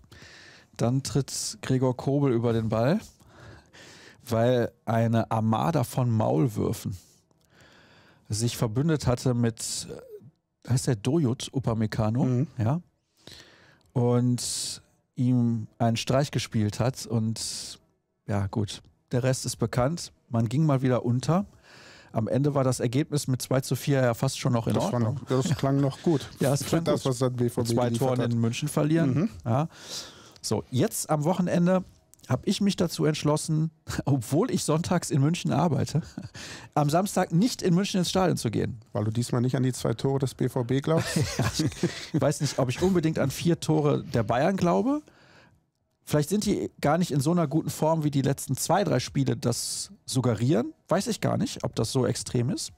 Dann tritt Gregor Kobel über den Ball, weil eine Armada von Maulwürfen sich verbündet hatte mit äh, heißt der Dojut Upamecano, mhm. ja, und ihm einen Streich gespielt hat. Und ja, gut, der Rest ist bekannt. Man ging mal wieder unter. Am Ende war das Ergebnis mit 2 zu 4 ja fast schon noch in das Ordnung. Noch, das klang noch gut. ja, das klang das, gut. was BVB Zwei Toren in München verlieren. Mhm. Ja. So, jetzt am Wochenende habe ich mich dazu entschlossen, (laughs) obwohl ich sonntags in München arbeite, (laughs) am Samstag nicht in München ins Stadion zu gehen. Weil du diesmal nicht an die zwei Tore des BVB glaubst? (laughs) ja, ich weiß nicht, ob ich unbedingt an vier Tore der Bayern glaube. Vielleicht sind die gar nicht in so einer guten Form, wie die letzten zwei, drei Spiele das suggerieren. Weiß ich gar nicht, ob das so extrem ist.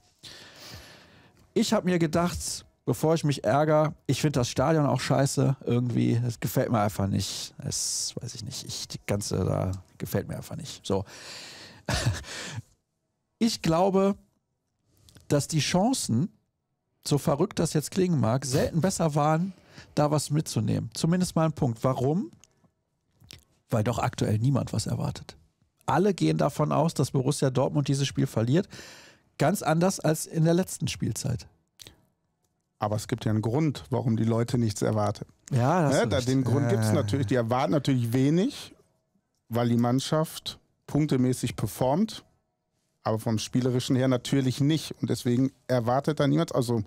Ich habe mir gedacht, bevor ich mich ärgere, ich finde das Stadion auch scheiße irgendwie. Es gefällt mir einfach nicht. Es weiß ich nicht. Ich, die ganze da gefällt mir einfach nicht. So. (laughs) Ich glaube, dass die Chancen, so verrückt das jetzt klingen mag, selten besser waren, da was mitzunehmen. Zumindest mal ein Punkt. Warum? Weil doch aktuell niemand was erwartet. Alle gehen davon aus, dass Borussia Dortmund dieses Spiel verliert. Ganz anders als in der letzten Spielzeit. Aber es gibt ja einen Grund, warum die Leute nichts erwarten. Ja, das ja, ne, da, Den Grund äh. gibt es natürlich. Die erwarten natürlich wenig, weil die Mannschaft punktemäßig performt. Aber vom Spielerischen her natürlich nicht. Und deswegen erwartet da niemand. Also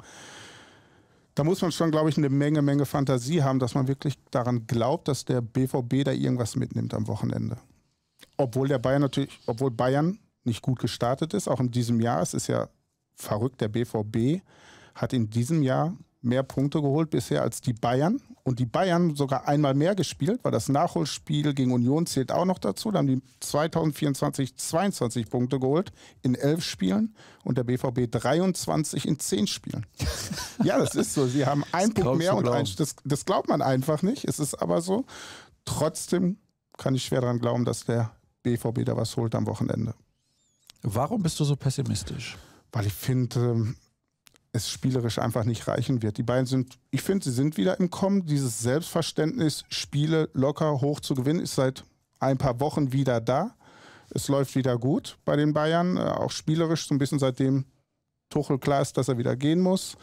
da muss man schon, glaube ich, eine Menge, Menge Fantasie haben, dass man wirklich daran glaubt, dass der BVB da irgendwas mitnimmt am Wochenende. Obwohl der Bayern natürlich, obwohl Bayern nicht gut gestartet ist, auch in diesem Jahr. Es ist ja verrückt, der BVB hat in diesem Jahr mehr Punkte geholt bisher als die Bayern. Und die Bayern sogar einmal mehr gespielt, weil das Nachholspiel gegen Union zählt auch noch dazu. Da haben die 2024 22 Punkte geholt in elf Spielen und der BVB 23 in zehn Spielen. ja, das ist so. Sie haben einen das Punkt mehr und ein, das, das glaubt man einfach nicht. Es ist aber so. Trotzdem kann ich schwer daran glauben, dass der BVB da was holt am Wochenende. Warum bist du so pessimistisch? Weil ich finde, ähm, es spielerisch einfach nicht reichen wird. Die beiden sind, ich finde, sie sind wieder im Kommen. Dieses Selbstverständnis, Spiele locker hoch zu gewinnen, ist seit ein paar Wochen wieder da. Es läuft wieder gut bei den Bayern, äh, auch spielerisch so ein bisschen seitdem Tuchel klar ist, dass er wieder gehen muss.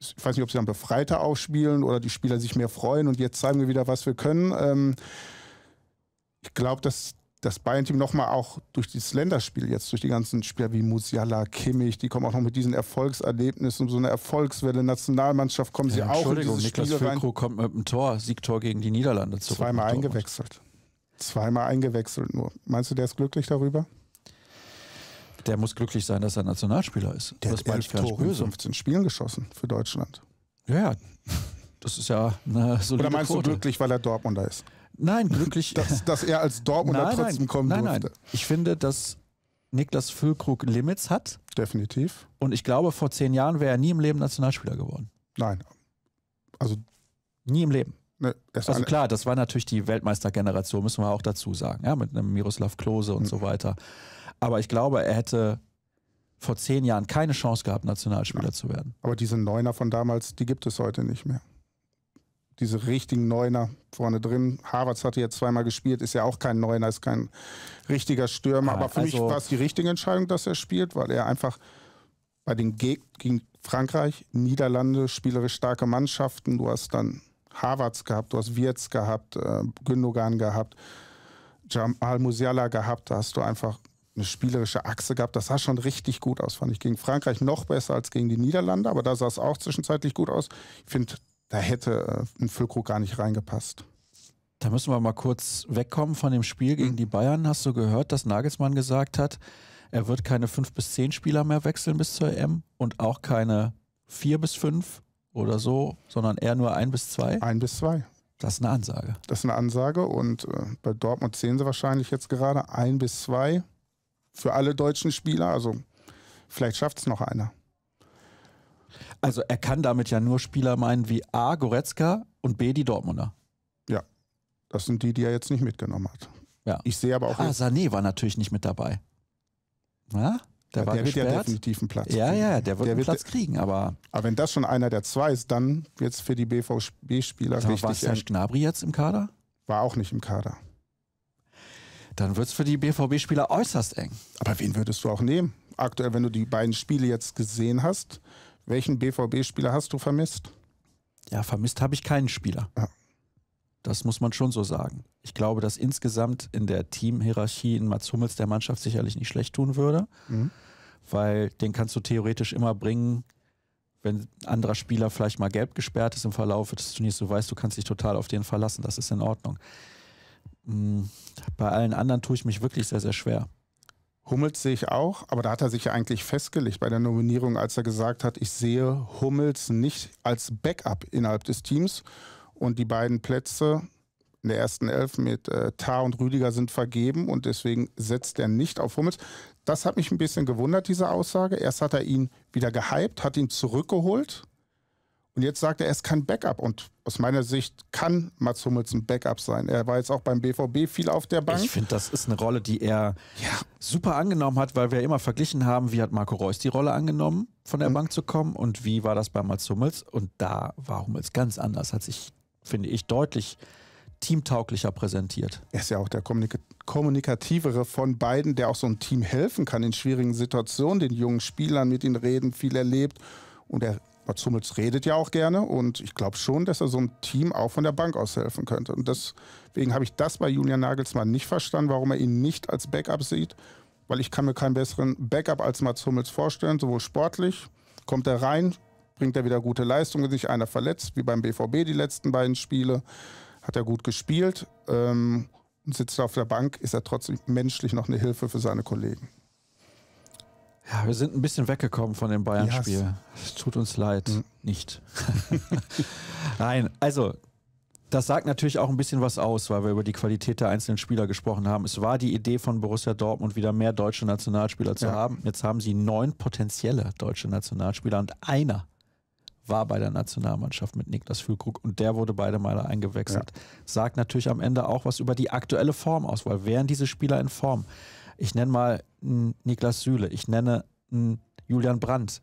Ich weiß nicht, ob sie dann befreiter aufspielen oder die Spieler sich mehr freuen und jetzt zeigen wir wieder, was wir können. Ähm, ich glaube, dass das Bayern-Team nochmal auch durch dieses Länderspiel jetzt, durch die ganzen Spieler wie Musiala, Kimmich, die kommen auch noch mit diesen Erfolgserlebnissen, so eine Erfolgswelle, Nationalmannschaft kommen ja, sie auch in dieses Niklas Spiel Füllkrug kommt mit einem Tor, Siegtor gegen die Niederlande zurück. Zweimal eingewechselt. Zweimal eingewechselt nur. Meinst du, der ist glücklich darüber? Der muss glücklich sein, dass er Nationalspieler ist. Der das hat elf Tore in 15 Spielen geschossen für Deutschland. Ja, ja. Das ist ja eine solide Oder meinst Quote. du glücklich, weil er Dortmunder ist? Nein, glücklich. (laughs) dass, dass er als Dortmunder nein, trotzdem nein, kommen nein, durfte. Nein. Ich finde, dass Niklas Füllkrug Limits hat. Definitiv. Und ich glaube, vor zehn Jahren wäre er nie im Leben Nationalspieler geworden. Nein. Also. Nie im Leben. Ne, also klar, das war natürlich die Weltmeistergeneration, müssen wir auch dazu sagen, ja, mit einem Miroslav Klose und mhm. so weiter. Aber ich glaube, er hätte vor zehn Jahren keine Chance gehabt, Nationalspieler ja. zu werden. Aber diese Neuner von damals, die gibt es heute nicht mehr diese richtigen Neuner vorne drin. Havertz hatte jetzt zweimal gespielt, ist ja auch kein Neuner, ist kein richtiger Stürmer. Ja, aber für also mich war es die richtige Entscheidung, dass er spielt, weil er einfach bei den Geg gegen Frankreich, Niederlande, spielerisch starke Mannschaften. Du hast dann Havertz gehabt, du hast Wirtz gehabt, äh, Gündogan gehabt, Jamal Musiala gehabt. Da hast du einfach eine spielerische Achse gehabt. Das sah schon richtig gut aus, fand ich. Gegen Frankreich noch besser als gegen die Niederlande, aber da sah es auch zwischenzeitlich gut aus. Ich finde, da hätte äh, ein Füllkrug gar nicht reingepasst. Da müssen wir mal kurz wegkommen von dem Spiel gegen mhm. die Bayern. Hast du gehört, dass Nagelsmann gesagt hat, er wird keine fünf bis zehn Spieler mehr wechseln bis zur EM und auch keine vier bis fünf oder so, sondern eher nur ein bis zwei? Ein bis zwei. Das ist eine Ansage. Das ist eine Ansage und äh, bei Dortmund sehen sie wahrscheinlich jetzt gerade ein bis zwei für alle deutschen Spieler. Also vielleicht schafft es noch einer. Also er kann damit ja nur Spieler meinen wie A, Goretzka und B, die Dortmunder. Ja, das sind die, die er jetzt nicht mitgenommen hat. Ja. Ich sehe aber auch. Ah, Sané war natürlich nicht mit dabei. Na? Der, ja, war der gesperrt. wird ja definitiv einen Platz ja, kriegen. Ja, der wird der einen wird Platz kriegen, aber. Aber wenn das schon einer der zwei ist, dann wird es für die BVB-Spieler richtig. War Serge Gnabry jetzt im Kader? War auch nicht im Kader. Dann wird es für die BVB-Spieler äußerst eng. Aber wen würdest du auch nehmen? Aktuell, wenn du die beiden Spiele jetzt gesehen hast, welchen BVB-Spieler hast du vermisst? Ja, vermisst habe ich keinen Spieler. Ja. Das muss man schon so sagen. Ich glaube, dass insgesamt in der Teamhierarchie in Mats Hummels der Mannschaft sicherlich nicht schlecht tun würde, mhm. weil den kannst du theoretisch immer bringen, wenn ein anderer Spieler vielleicht mal gelb gesperrt ist im Verlauf des Turniers. Du weißt, du kannst dich total auf den verlassen. Das ist in Ordnung. Mm, bei allen anderen tue ich mich wirklich sehr, sehr schwer. Hummels sehe ich auch, aber da hat er sich ja eigentlich festgelegt bei der Nominierung, als er gesagt hat, ich sehe Hummels nicht als Backup innerhalb des Teams. Und die beiden Plätze in der ersten Elf mit äh, Tar und Rüdiger sind vergeben und deswegen setzt er nicht auf Hummels. Das hat mich ein bisschen gewundert, diese Aussage. Erst hat er ihn wieder gehypt, hat ihn zurückgeholt und jetzt sagt er, er ist kein Backup. Und aus meiner Sicht kann Mats Hummels ein Backup sein. Er war jetzt auch beim BVB viel auf der Bank. Ich finde, das ist eine Rolle, die er ja. super angenommen hat, weil wir immer verglichen haben, wie hat Marco Reus die Rolle angenommen, von der mhm. Bank zu kommen und wie war das bei Mats Hummels. Und da war Hummels ganz anders, hat sich, finde ich, deutlich teamtauglicher präsentiert. Er ist ja auch der Kommunik kommunikativere von beiden, der auch so ein Team helfen kann in schwierigen Situationen, den jungen Spielern mit ihnen reden, viel erlebt. Und er Mats Hummels redet ja auch gerne und ich glaube schon, dass er so einem Team auch von der Bank aus helfen könnte. Und deswegen habe ich das bei Julian Nagelsmann nicht verstanden, warum er ihn nicht als Backup sieht, weil ich kann mir keinen besseren Backup als Mats Hummels vorstellen, sowohl sportlich, kommt er rein, bringt er wieder gute Leistungen, wenn sich einer verletzt, wie beim BVB die letzten beiden Spiele, hat er gut gespielt ähm, und sitzt auf der Bank, ist er trotzdem menschlich noch eine Hilfe für seine Kollegen. Ja, wir sind ein bisschen weggekommen von dem Bayern-Spiel. Es tut uns leid, mhm. nicht. (laughs) Nein, also das sagt natürlich auch ein bisschen was aus, weil wir über die Qualität der einzelnen Spieler gesprochen haben. Es war die Idee von Borussia Dortmund, wieder mehr deutsche Nationalspieler zu ja. haben. Jetzt haben sie neun potenzielle deutsche Nationalspieler und einer war bei der Nationalmannschaft mit Niklas Füllkrug und der wurde beide Male eingewechselt. Ja. Sagt natürlich am Ende auch was über die aktuelle Form aus, weil wären diese Spieler in Form? Ich nenne mal einen Niklas Süle, ich nenne einen Julian Brandt.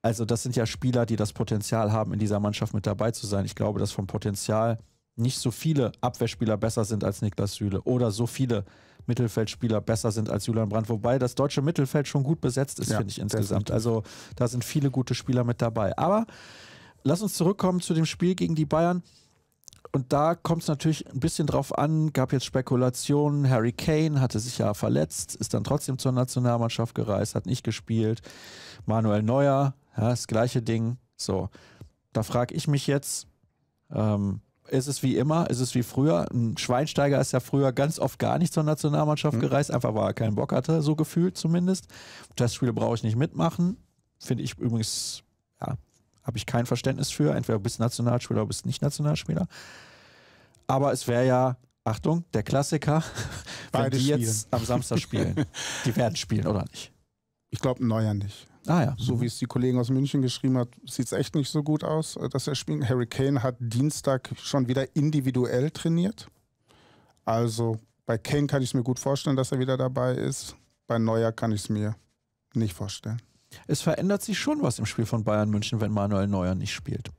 Also das sind ja Spieler, die das Potenzial haben, in dieser Mannschaft mit dabei zu sein. Ich glaube, dass vom Potenzial nicht so viele Abwehrspieler besser sind als Niklas Süle oder so viele Mittelfeldspieler besser sind als Julian Brandt, wobei das deutsche Mittelfeld schon gut besetzt ist, ja, finde ich insgesamt. Also da sind viele gute Spieler mit dabei. Aber lass uns zurückkommen zu dem Spiel gegen die Bayern und da kommt es natürlich ein bisschen drauf an, gab jetzt Spekulationen, Harry Kane hatte sich ja verletzt, ist dann trotzdem zur Nationalmannschaft gereist, hat nicht gespielt. Manuel Neuer, ja, das gleiche Ding. So, da frage ich mich jetzt, ähm, ist es wie immer, ist es wie früher. Ein Schweinsteiger ist ja früher ganz oft gar nicht zur Nationalmannschaft hm. gereist, einfach weil er keinen Bock hatte, so gefühlt zumindest. Testspiele brauche ich nicht mitmachen. Finde ich übrigens, ja, habe ich kein Verständnis für. Entweder bist Nationalspieler oder bist nicht Nationalspieler. Aber es wäre ja, Achtung, der Klassiker, (laughs) wenn die spielen. jetzt am Samstag spielen. (laughs) die werden spielen, oder nicht? Ich glaube, Neuer nicht. Ah, ja. So mhm. wie es die Kollegen aus München geschrieben hat, sieht es echt nicht so gut aus, äh, dass er spielt. Harry Kane hat Dienstag schon wieder individuell trainiert. Also bei Kane kann ich es mir gut vorstellen, dass er wieder dabei ist. Bei Neuer kann ich es mir nicht vorstellen es verändert sich schon was im Spiel von Bayern München, wenn Manuel Neuer nicht spielt.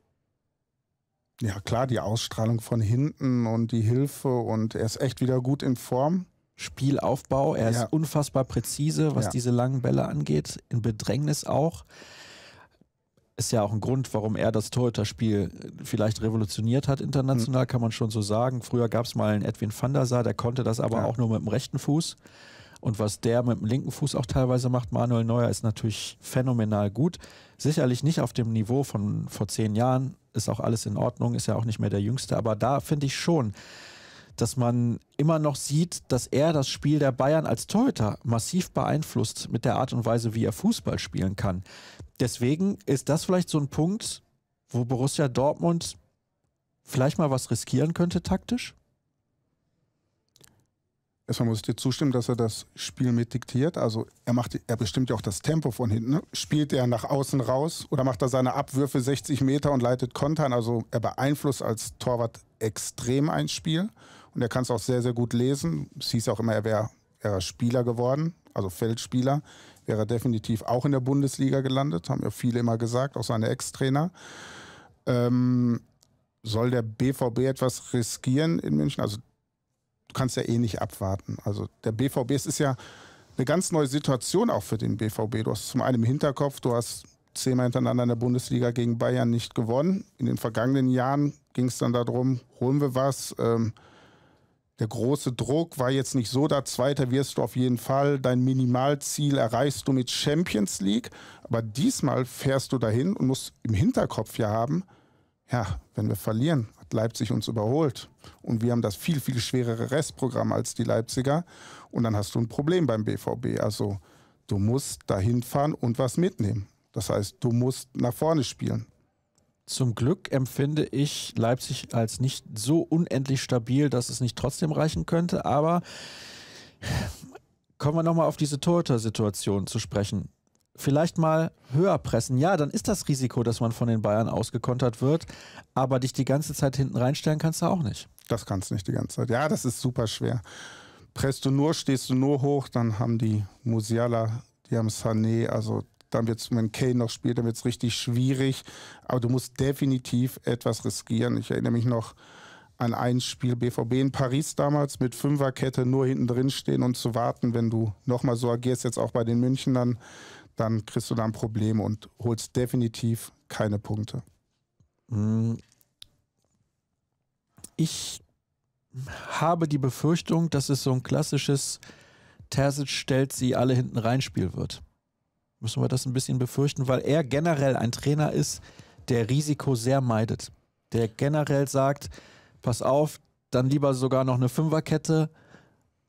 Ja, klar, die Ausstrahlung von hinten und die Hilfe und er ist echt wieder gut in Form. Spielaufbau, er ja. ist unfassbar präzise, was ja. diese langen Bälle angeht, in Bedrängnis auch. Ist ja auch ein Grund, warum er das Torhüter-Spiel vielleicht revolutioniert hat, international, mhm. kann man schon so sagen. Früher gab es mal einen Edwin van der Sar, der konnte das aber ja. auch nur mit dem rechten Fuß. Und was der mit dem linken Fuß auch teilweise macht, Manuel Neuer, ist natürlich phänomenal gut. Sicherlich nicht auf dem Niveau von vor zehn Jahren, ist auch alles in Ordnung, ist ja auch nicht mehr der Jüngste, aber da finde ich schon, dass man immer noch sieht, dass er das Spiel der Bayern als Torhüter massiv beeinflusst mit der Art und Weise, wie er Fußball spielen kann. Deswegen ist das vielleicht so ein Punkt, wo Borussia Dortmund vielleicht mal was riskieren könnte taktisch? Erstmal muss ich dir zustimmen, dass er das Spiel mit diktiert. Also er macht, er bestimmt ja auch das Tempo von hinten. Ne? Spielt er nach außen raus oder macht er seine Abwürfe 60 Meter und leitet Kontern? Also er beeinflusst als Torwart extrem ein Spiel und er kann es auch sehr, sehr gut lesen. Es hieß auch immer, er wäre wär Spieler geworden, also Feldspieler. Wäre definitiv auch in der Bundesliga gelandet, haben ja viele immer gesagt, auch seine Ex-Trainer. Ähm, soll der BVB etwas riskieren in München? Also kannst ja eh nicht abwarten. Also der BVB, es ist ja eine ganz neue Situation auch für den BVB. Du hast zum einen im Hinterkopf, du hast zehnmal hintereinander in der Bundesliga gegen Bayern nicht gewonnen. In den vergangenen Jahren ging es dann darum, holen wir was. Ähm, der große Druck war jetzt nicht so da. Zweiter wirst du auf jeden Fall. Dein Minimalziel erreichst du mit Champions League. Aber diesmal fährst du dahin und musst im Hinterkopf ja haben, ja, wenn wir verlieren, Leipzig uns überholt. Und wir haben das viel, viel schwerere Restprogramm als die Leipziger. Und dann hast du ein Problem beim BVB. Also du musst dahin fahren und was mitnehmen. Das heißt, du musst nach vorne spielen. Zum Glück empfinde ich Leipzig als nicht so unendlich stabil, dass es nicht trotzdem reichen könnte. Aber kommen wir nochmal auf diese Torhüter-Situation zu sprechen vielleicht mal höher pressen. Ja, dann ist das Risiko, dass man von den Bayern ausgekontert wird, aber dich die ganze Zeit hinten reinstellen kannst du auch nicht. Das kannst du nicht die ganze Zeit. Ja, das ist super schwer. Presst du nur, stehst du nur hoch, dann haben die Musiala, die haben Sané, also dann wird es, wenn Kane noch spielt, dann wird es richtig schwierig. Aber du musst definitiv etwas riskieren. Ich erinnere mich noch an ein Spiel BVB in Paris damals mit Fünferkette nur hinten drin stehen und zu warten, wenn du nochmal so agierst, jetzt auch bei den Münchnern, dann kriegst du da ein Problem und holst definitiv keine Punkte. Hm. Ich habe die Befürchtung, dass es so ein klassisches Terzic stellt sie alle hinten rein Spiel wird. Müssen wir das ein bisschen befürchten, weil er generell ein Trainer ist, der Risiko sehr meidet. Der generell sagt, pass auf, dann lieber sogar noch eine Fünferkette.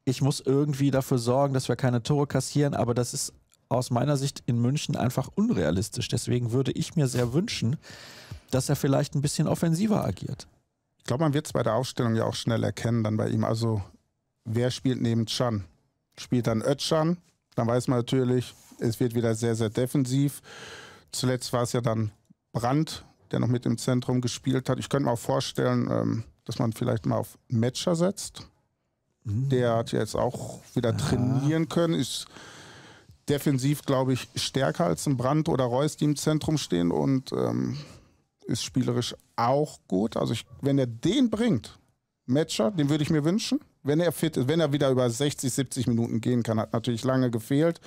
Ich muss irgendwie dafür sorgen, dass wir keine Tore kassieren, aber das ist aus meiner Sicht in München einfach unrealistisch. Deswegen würde ich mir sehr wünschen, dass er vielleicht ein bisschen offensiver agiert. Ich glaube, man wird es bei der Aufstellung ja auch schnell erkennen dann bei ihm. Also wer spielt neben Chan? Spielt dann Özcan, dann weiß man natürlich, es wird wieder sehr, sehr defensiv. Zuletzt war es ja dann Brandt, der noch mit im Zentrum gespielt hat. Ich könnte mir auch vorstellen, ähm, dass man vielleicht mal auf Matcher setzt. Mhm. Der hat jetzt auch wieder trainieren können. Ist defensiv, glaube ich, stärker als ein Brand oder Reus, die im Zentrum stehen und ähm, ist spielerisch auch gut. Also ich, wenn er den bringt, Matcher, den würde ich mir wünschen. Wenn er fit ist, wenn er wieder über 60, 70 Minuten gehen kann, hat natürlich lange gefehlt,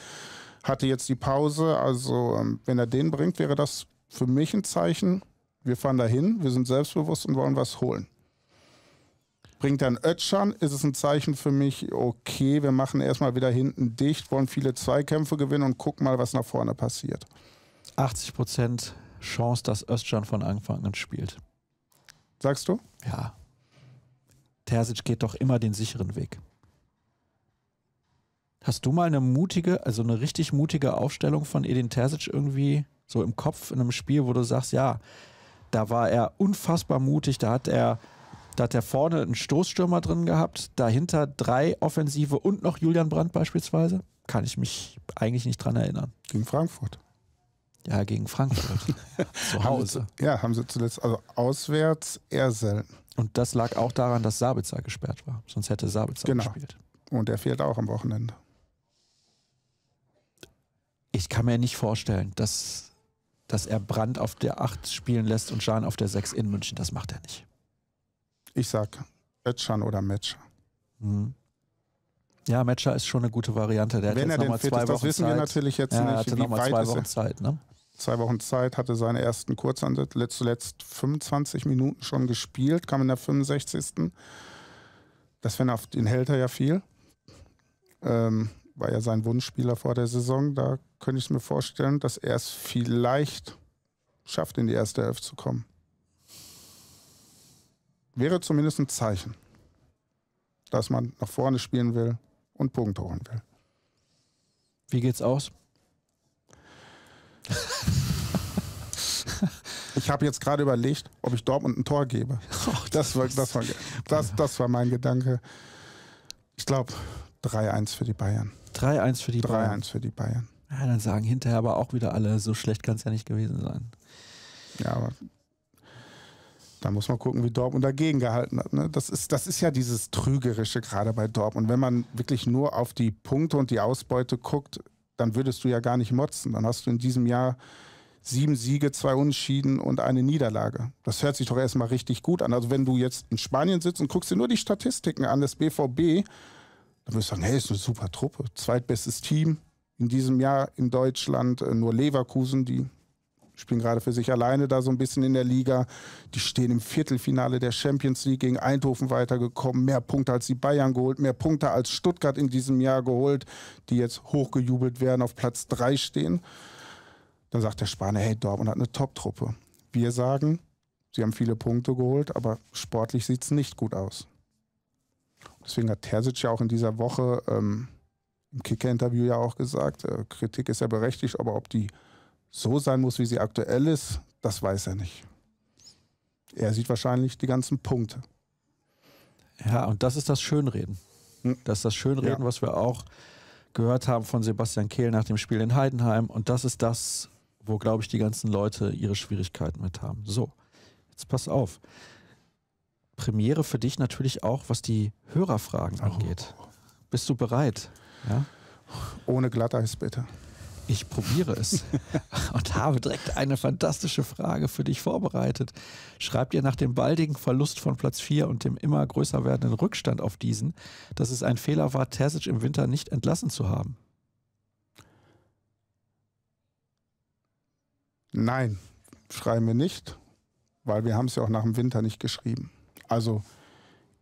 hatte jetzt die Pause. Also ähm, wenn er den bringt, wäre das für mich ein Zeichen. Wir fahren dahin, wir sind selbstbewusst und wollen was holen bringt dann Ötschan, ist es ein Zeichen für mich, okay, wir machen erstmal wieder hinten dicht, wollen viele Zweikämpfe gewinnen und gucken mal, was nach vorne passiert. 80 Prozent Chance, dass Östjan von Anfang an spielt. Sagst du? Ja. Terzic geht doch immer den sicheren Weg. Hast du mal eine mutige, also eine richtig mutige Aufstellung von Edin Terzic irgendwie so im Kopf in einem Spiel, wo du sagst, ja, da war er unfassbar mutig, da hat er da hat er vorne einen Stoßstürmer drin gehabt, dahinter drei Offensive und noch Julian Brandt beispielsweise. Kann ich mich eigentlich nicht dran erinnern. Gegen Frankfurt. Ja, gegen Frankfurt. (laughs) Zu Hause. Haben sie, ja, haben sie zuletzt, also auswärts eher selten. Und das lag auch daran, dass Sabitzer gesperrt war. Sonst hätte Sabitzer genau. gespielt. Und der fehlt auch am Wochenende. Ich kann mir nicht vorstellen, dass, dass er Brand auf der 8 spielen lässt und Schahn auf der 6 in München. Das macht er nicht. Ich sag Ötschan oder Metscher. Mhm. Ja, Matcher ist schon eine gute Variante. Der Wenn er denn fit ist, das wissen wir natürlich jetzt ja, nicht. Er hatte nochmal zwei Wochen Zeit, ne? Zwei Wochen Zeit, hatte seine ersten Kurzansätze, zuletzt 25 Minuten schon gespielt, kam in der 65. Das wäre auf den hält ja viel. Ähm, war ja sein Wunschspieler vor der Saison. Da könnte ich mir vorstellen, dass er es vielleicht schafft, in die erste Elf zu kommen wäre zumindest ein Zeichen, dass man nach vorne spielen will und Punkte holen will. Wie geht's aus? Ich habe jetzt gerade überlegt, ob ich Dortmund ein Tor gebe. Oh, das, war, das, war, das, das war mein Gedanke. Ich glaube, 3-1 für die Bayern. 3-1 für die Bayern. 3-1 für die Bayern. Ja, dann sagen hinterher aber auch wieder alle, so schlecht kann es ja nicht gewesen sein. Ja, aber da muss man gucken, wie Dortmund dagegen gehalten hat. Ne? Das, ist, das ist ja dieses Trügerische gerade bei Dortmund. Wenn man wirklich nur auf die Punkte und die Ausbeute guckt, dann würdest du ja gar nicht motzen. Dann hast du in diesem Jahr sieben Siege, zwei Unentschieden und eine Niederlage. Das hört sich doch erstmal richtig gut an. Also wenn du jetzt in Spanien sitzt und guckst dir nur die Statistiken an des BVB, dann würdest du sagen, hey, ist eine super Truppe. Zweitbestes Team in diesem Jahr in Deutschland. Äh, nur Leverkusen, die spielen gerade für sich alleine da so ein bisschen in der Liga. Die stehen im Viertelfinale der Champions League gegen Eindhoven weitergekommen, mehr Punkte als die Bayern geholt, mehr Punkte als Stuttgart in diesem Jahr geholt, die jetzt hochgejubelt werden, auf Platz 3 stehen. Dann sagt der Spanier, hey, Dortmund hat eine Top-Truppe. Wir sagen, sie haben viele Punkte geholt, aber sportlich sieht es nicht gut aus. Deswegen hat Terzic ja auch in dieser Woche ähm, im Kicker-Interview ja auch gesagt, äh, Kritik ist ja berechtigt, aber ob die so sein muss, wie sie aktuell ist, das weiß er nicht. Er sieht wahrscheinlich die ganzen Punkte. Ja, und das ist das Schönreden. Hm. Das ist das Schönreden, ja. was wir auch gehört haben von Sebastian Kehl nach dem Spiel in Heidenheim. Und das ist das, wo, glaube ich, die ganzen Leute ihre Schwierigkeiten mit haben. So, jetzt pass auf. Premiere für dich natürlich auch, was die Hörerfragen oh. angeht. Oh. Bist du bereit? Ja? Ohne Glatteis bitte. Ich probiere es (laughs) und habe direkt eine fantastische Frage für dich vorbereitet. Schreibt ihr nach dem baldigen Verlust von Platz 4 und dem immer größer werdenden Rückstand auf diesen, dass es ein Fehler war, Terzic im Winter nicht entlassen zu haben? Nein, schreiben wir nicht, weil wir haben es ja auch nach dem Winter nicht geschrieben. Also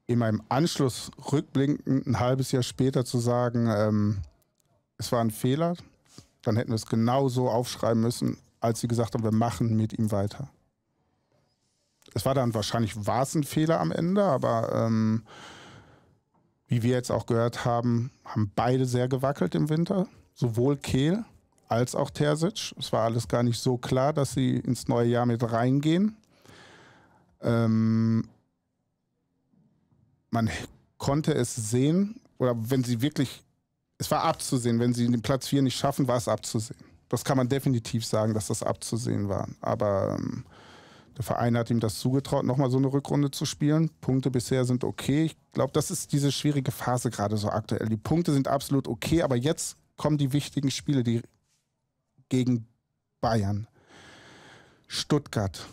in meinem Anschluss rückblickend ein halbes Jahr später zu sagen, ähm, es war ein Fehler, dann hätten wir es genau so aufschreiben müssen, als sie gesagt haben, wir machen mit ihm weiter. Es war dann wahrscheinlich war ein Fehler am Ende, aber ähm, wie wir jetzt auch gehört haben, haben beide sehr gewackelt im Winter, sowohl Kehl als auch Terzic. Es war alles gar nicht so klar, dass sie ins neue Jahr mit reingehen. Ähm, man konnte es sehen, oder wenn sie wirklich es war abzusehen, wenn sie den Platz 4 nicht schaffen, war es abzusehen. Das kann man definitiv sagen, dass das abzusehen war. Aber ähm, der Verein hat ihm das zugetraut, nochmal so eine Rückrunde zu spielen. Punkte bisher sind okay. Ich glaube, das ist diese schwierige Phase gerade so aktuell. Die Punkte sind absolut okay, aber jetzt kommen die wichtigen Spiele, die gegen Bayern, Stuttgart.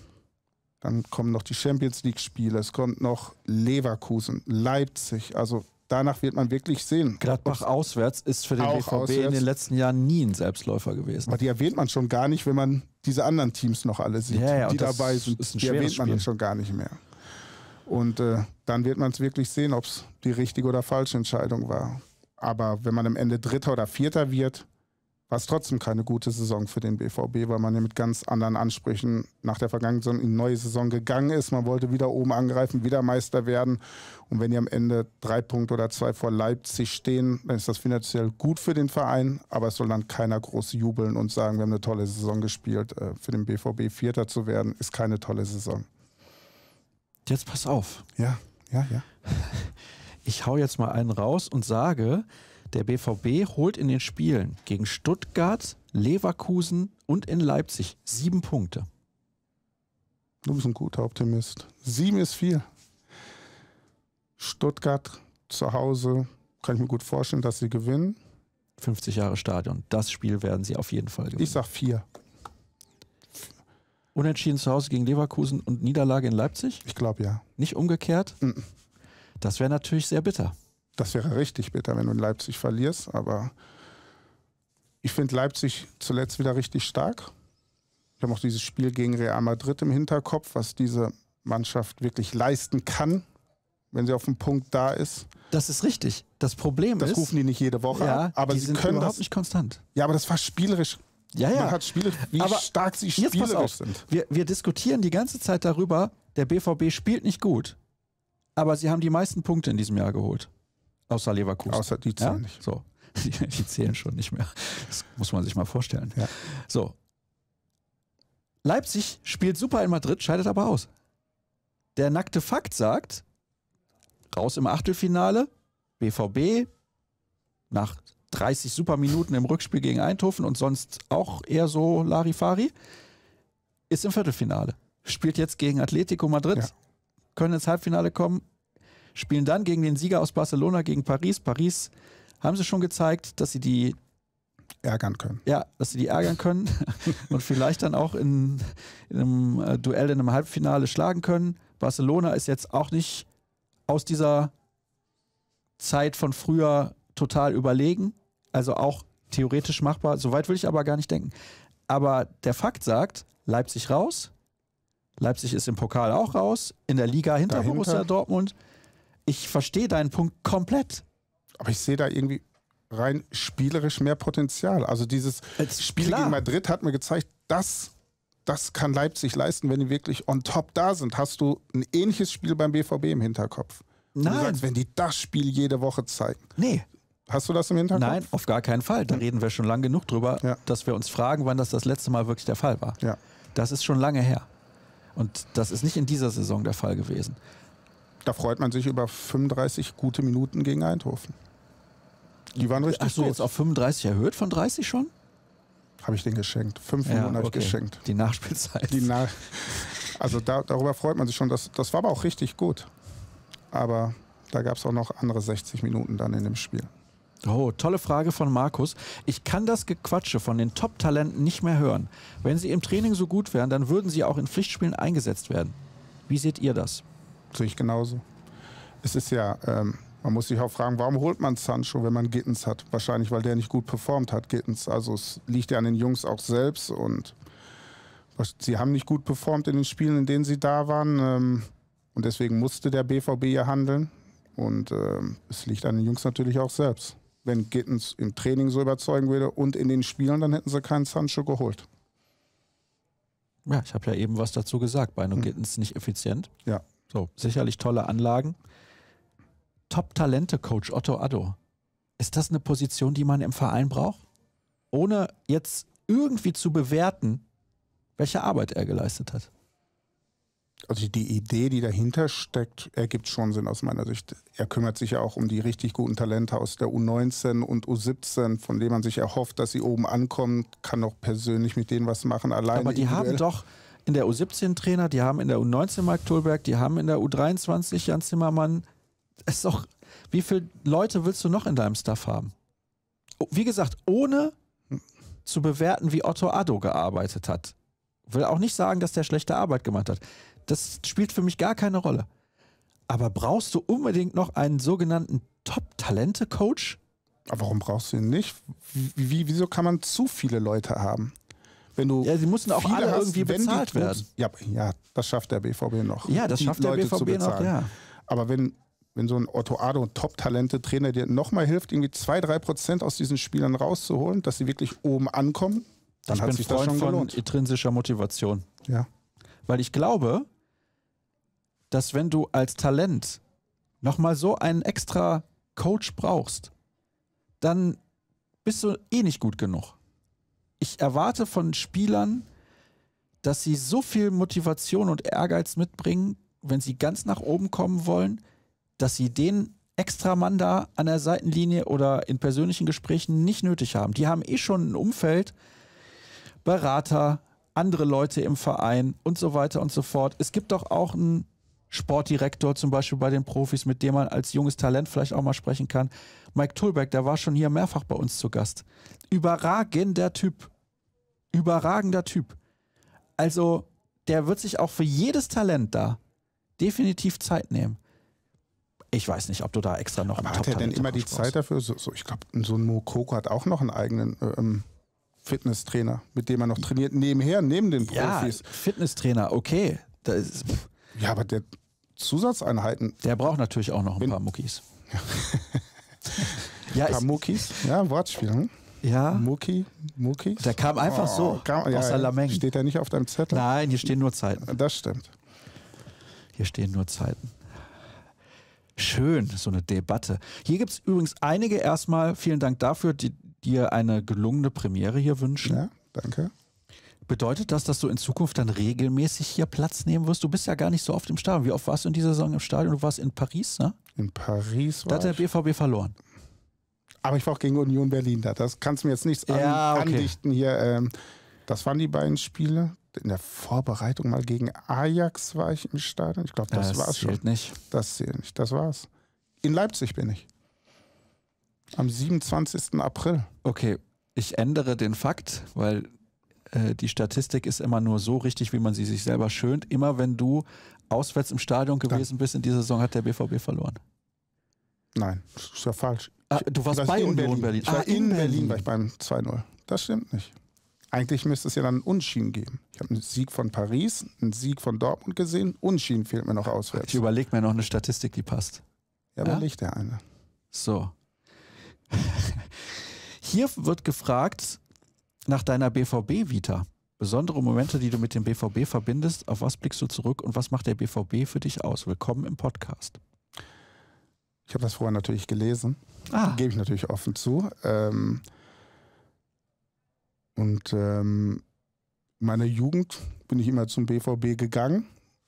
Dann kommen noch die Champions League-Spiele. Es kommt noch Leverkusen, Leipzig. Also danach wird man wirklich sehen. Gladbach auswärts ist für den BVB auswärts. in den letzten Jahren nie ein Selbstläufer gewesen. Aber die erwähnt man schon gar nicht, wenn man diese anderen Teams noch alle sieht, ja, ja, die dabei sind. Ist ein die erwähnt man Spiel. schon gar nicht mehr. Und äh, dann wird man es wirklich sehen, ob es die richtige oder falsche Entscheidung war. Aber wenn man am Ende Dritter oder Vierter wird, war es trotzdem keine gute Saison für den BVB, weil man ja mit ganz anderen Ansprüchen nach der vergangenen Saison in die neue Saison gegangen ist. Man wollte wieder oben angreifen, wieder Meister werden. Und wenn die am Ende drei Punkte oder zwei vor Leipzig stehen, dann ist das finanziell gut für den Verein. Aber es soll dann keiner groß jubeln und sagen, wir haben eine tolle Saison gespielt. Äh, für den BVB Vierter zu werden, ist keine tolle Saison. Jetzt pass auf. Ja, ja, ja. Ich hau jetzt mal einen raus und sage, der BVB holt in den Spielen gegen Stuttgart, Leverkusen und in Leipzig sieben Punkte. Du bist ein guter Optimist. Sieben ist vier. Stuttgart zu Hause kann ich mir gut vorstellen, dass sie gewinnen. 50 Jahre Stadion. Das Spiel werden sie auf jeden Fall gewinnen. Ich sag vier. Unentschieden zu Hause gegen Leverkusen und Niederlage in Leipzig? Ich glaube ja. Nicht umgekehrt? Mm -mm. Das wäre natürlich sehr bitter. Das wäre richtig bitter, wenn du in Leipzig verlierst. Aber ich finde Leipzig zuletzt wieder richtig stark. Ich habe auch dieses Spiel gegen Real Madrid im Hinterkopf, was diese Mannschaft wirklich leisten kann, wenn sie auf dem Punkt da ist. Das ist richtig. Das Problem das ist. Das rufen die nicht jede Woche ja, aber die sie sind können überhaupt das, nicht konstant. Ja, aber das war spielerisch. Ja, ja. Man hat Spiele, wie aber stark sie spielerisch sind. Wir, wir diskutieren die ganze Zeit darüber, der BVB spielt nicht gut, aber sie haben die meisten Punkte in diesem Jahr geholt. Außer Leverkusen. Außer die zählen ja? nicht. So. (laughs) Die, die, zählen schon nicht mehr. Das muss man sich mal vorstellen. Ja. So. Leipzig spielt super in Madrid, scheidet aber aus. Der nackte Fakt sagt, raus im Achtelfinale, BVB nach 30 super Minuten im Rückspiel gegen Eindhoven und sonst auch eher so Larifari, ist im Viertelfinale. Spielt jetzt gegen Atletico Madrid, ja. können ins Halbfinale kommen, spielen dann gegen den Sieger aus Barcelona, gegen Paris. Paris haben sie schon gezeigt, dass sie die ärgern können. Ja, dass sie die ärgern können (laughs) und vielleicht dann auch in, in, einem äh, Duell in einem Halbfinale schlagen können. Barcelona ist jetzt auch nicht aus dieser Zeit von früher total überlegen, also auch theoretisch machbar. Soweit will ich aber gar nicht denken. Aber der Fakt sagt, Leipzig raus, Leipzig ist im Pokal auch raus, in der Liga hinter Dahinter. Borussia Dortmund ich verstehe deinen Punkt komplett. Aber ich sehe da irgendwie rein spielerisch mehr Potenzial. Also dieses Jetzt, Spiel klar. gegen Madrid hat mir gezeigt, das, das kann Leipzig leisten, wenn die wirklich on top da sind. Hast du ein ähnliches Spiel beim BVB im Hinterkopf? Nein. du sagst, wenn die das Spiel jede Woche zeigen. Nee. Hast du das im Hinterkopf? Nein, auf gar keinen Fall. Da hm. reden wir schon lange genug drüber, ja. dass wir uns fragen, wann das das letzte Mal wirklich der Fall war. Ja. Das ist schon lange her. Und das ist nicht in dieser Saison der Fall gewesen. Da freut man sich über 35 gute Minuten gegen Eindhoven. Die waren richtig Hast du gut. jetzt auf 35 erhöht von 30 schon? Habe ich den geschenkt. Fünf ja, Minuten habe okay. ich geschenkt. Die Nachspielzeit. Die Na also da, darüber freut man sich schon. Das, das war aber auch richtig gut. Aber da gab es auch noch andere 60 Minuten dann in dem Spiel. Oh, tolle Frage von Markus. Ich kann das Gequatsche von den Top-Talenten nicht mehr hören. Wenn sie im Training so gut wären, dann würden sie auch in Pflichtspielen eingesetzt werden. Wie seht ihr das? Sehe ich genauso. Es ist ja, ähm, man muss sich auch fragen, warum holt man Sancho, wenn man Gittens hat? Wahrscheinlich, weil der nicht gut performt hat, Gittens. Also es liegt ja an den Jungs auch selbst und sie haben nicht gut performt in den Spielen, in denen sie da waren. Ähm, und deswegen musste der BVB ja handeln. Und ähm, es liegt an den Jungs natürlich auch selbst. Wenn Gittens im Training so überzeugen würde und in den Spielen, dann hätten sie keinen Sancho geholt. Ja, ich habe ja eben was dazu gesagt. Beino hm. Gittens nicht effizient. Ja. So, sicherlich tolle Anlagen. Top-Talente-Coach Otto Addo. Ist das eine Position, die man im Verein braucht? Ohne jetzt irgendwie zu bewerten, welche Arbeit er geleistet hat. Also die Idee, die dahinter steckt, ergibt schon Sinn aus meiner Sicht. Er kümmert sich ja auch um die richtig guten Talente aus der U19 und U17, von denen man sich erhofft, dass sie oben ankommen, kann auch persönlich mit denen was machen. Alleine Aber die haben doch, in der U17 Trainer, die haben in der U19 Mark Tolberg, die haben in der U23 Jan Zimmermann. Es ist doch, wie viele Leute willst du noch in deinem Staff haben? Oh, wie gesagt, ohne zu bewerten, wie Otto Addo gearbeitet hat. Will auch nicht sagen, dass der schlechte Arbeit gemacht hat. Das spielt für mich gar keine Rolle. Aber brauchst du unbedingt noch einen sogenannten Top-Talente-Coach? warum brauchst du ihn nicht? Wie, wieso kann man zu viele Leute haben? wenn du. Ja, sie mussten auch alle hast, irgendwie bezahlt Clubs, werden. Ja, ja, das schafft der BVB noch. Ja, das schafft der BVB noch, ja. Aber wenn, wenn so ein Otto Ado, Top-Talente-Trainer, dir nochmal hilft, irgendwie zwei, drei Prozent aus diesen Spielern rauszuholen, dass sie wirklich oben ankommen, dann ich hat bin sich Freund das schon gelohnt. Von intrinsischer Motivation. Ja. Weil ich glaube, dass wenn du als Talent nochmal so einen extra Coach brauchst, dann bist du eh nicht gut genug ich erwarte von Spielern, dass sie so viel Motivation und Ehrgeiz mitbringen, wenn sie ganz nach oben kommen wollen, dass sie den Extramann da an der Seitenlinie oder in persönlichen Gesprächen nicht nötig haben. Die haben eh schon ein Umfeld, Berater, andere Leute im Verein und so weiter und so fort. Es gibt doch auch einen Sportdirektor zum Beispiel bei den Profis, mit dem man als junges Talent vielleicht auch mal sprechen kann. Mike Tulbeck, der war schon hier mehrfach bei uns zu Gast. Überragender Typ überragender Typ. Also, der wird sich auch für jedes Talent da definitiv Zeit nehmen. Ich weiß nicht, ob du da extra noch. Aber hat er denn immer die Zeit dafür? So, so ich glaube, so ein Mokoko hat auch noch einen eigenen äh, ähm, Fitnesstrainer, mit dem er noch trainiert, nebenher, neben den Profis. Ja, Fitnesstrainer, okay. Ist, ja, aber der Zusatzeinheiten. Der braucht natürlich auch noch ein wenn, paar Muckis. Ja. (laughs) ja, ein paar Muckis? Ja, Wortspiel. Hm? Ja. Muki? Muki? Der kam einfach oh, so kam, aus ja, Salameng. Steht er nicht auf deinem Zettel? Nein, hier stehen nur Zeiten. Das stimmt. Hier stehen nur Zeiten. Schön, so eine Debatte. Hier gibt es übrigens einige erstmal, vielen Dank dafür, die dir eine gelungene Premiere hier wünschen. Ja, danke. Bedeutet das, dass du in Zukunft dann regelmäßig hier Platz nehmen wirst? Du bist ja gar nicht so oft im Stadion. Wie oft warst du in dieser Saison im Stadion? Du warst in Paris, ne? In Paris war Da hat der BVB verloren. Aber ich war auch gegen Union Berlin da. Das kannst du mir jetzt nichts ja, an, okay. andichten hier. Ähm, das waren die beiden Spiele. In der Vorbereitung mal gegen Ajax war ich im Stadion. Ich glaube, das, ja, das war's zählt schon. Nicht. Das zählt nicht. Das war's. In Leipzig bin ich. Am 27. April. Okay, ich ändere den Fakt, weil äh, die Statistik ist immer nur so richtig, wie man sie sich selber schönt. Immer wenn du auswärts im Stadion gewesen Dann. bist in dieser Saison, hat der BVB verloren. Nein, das ist ja falsch. Ah, du warst bei Union Berlin. Berlin. Ich war ah, in, in Berlin, Berlin war ich beim 2-0. Das stimmt nicht. Eigentlich müsste es ja dann einen Unschieden geben. Ich habe einen Sieg von Paris, einen Sieg von Dortmund gesehen. Unschieden fehlt mir noch auswärts. Ich überlege mir noch eine Statistik, die passt. Ja, aber ja? nicht der eine. So. (laughs) Hier wird gefragt nach deiner BVB-Vita. Besondere Momente, die du mit dem BVB verbindest. Auf was blickst du zurück und was macht der BVB für dich aus? Willkommen im Podcast. Ich habe das vorher natürlich gelesen. Ah. Gebe ich natürlich offen zu. Ähm, und ähm, in meiner Jugend bin ich immer zum BVB gegangen.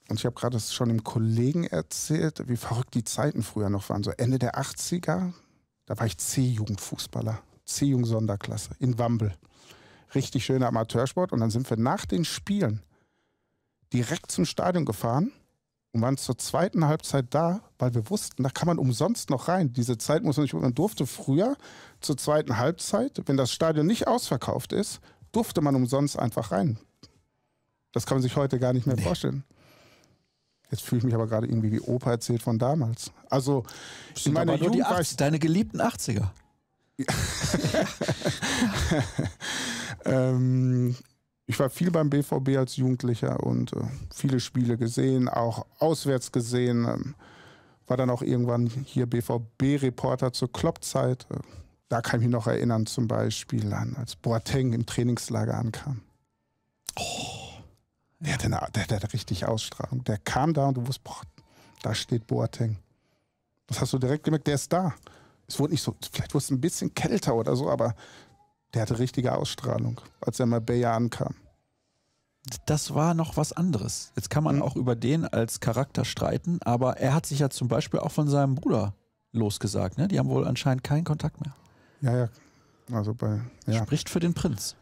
Und ich habe gerade das schon dem Kollegen erzählt, wie verrückt die Zeiten früher noch waren. So Ende der 80er, da war ich C-Jugendfußballer, C-Jugend-Sonderklasse in Wambel. Richtig schöner Amateursport. Und dann sind wir nach den Spielen direkt zum Stadion gefahren und waren zur zweiten Halbzeit da, weil wir wussten, da kann man umsonst noch rein. Diese Zeit muss man nicht, man durfte früher zur zweiten Halbzeit, wenn das Stadion nicht ausverkauft ist, durfte man umsonst einfach rein. Das kann man sich heute gar nicht mehr nee. vorstellen. Jetzt fühle ich mich aber gerade irgendwie wie Opa erzählt von damals. Also, ich meine, nur Jugend deine geliebten 80er. (laughs) ähm, ich war viel beim BVB als Jugendlicher und äh, viele Spiele gesehen, auch auswärts gesehen. Ähm, war dann auch irgendwann hier BVB-Reporter zur Kloppzeit. Äh, da kann ich mich noch erinnern, zum Beispiel an, als Boateng im Trainingslager ankam. Oh, der hatte, eine, der, der hatte richtig Ausstrahlung. Der kam da und du wusstest, boah, da steht Boateng. Das hast du direkt gemerkt, der ist da. Es wurde nicht so, vielleicht wurde es ein bisschen kälter oder so, aber der hatte richtige Ausstrahlung, als er mal Bayer ankam. Das war noch was anderes. Jetzt kann man mhm. auch über den als Charakter streiten, aber er hat sich ja zum Beispiel auch von seinem Bruder losgesagt. Ne? Die haben wohl anscheinend keinen Kontakt mehr. Ja, ja. Also bei, ja. Spricht für den Prinz.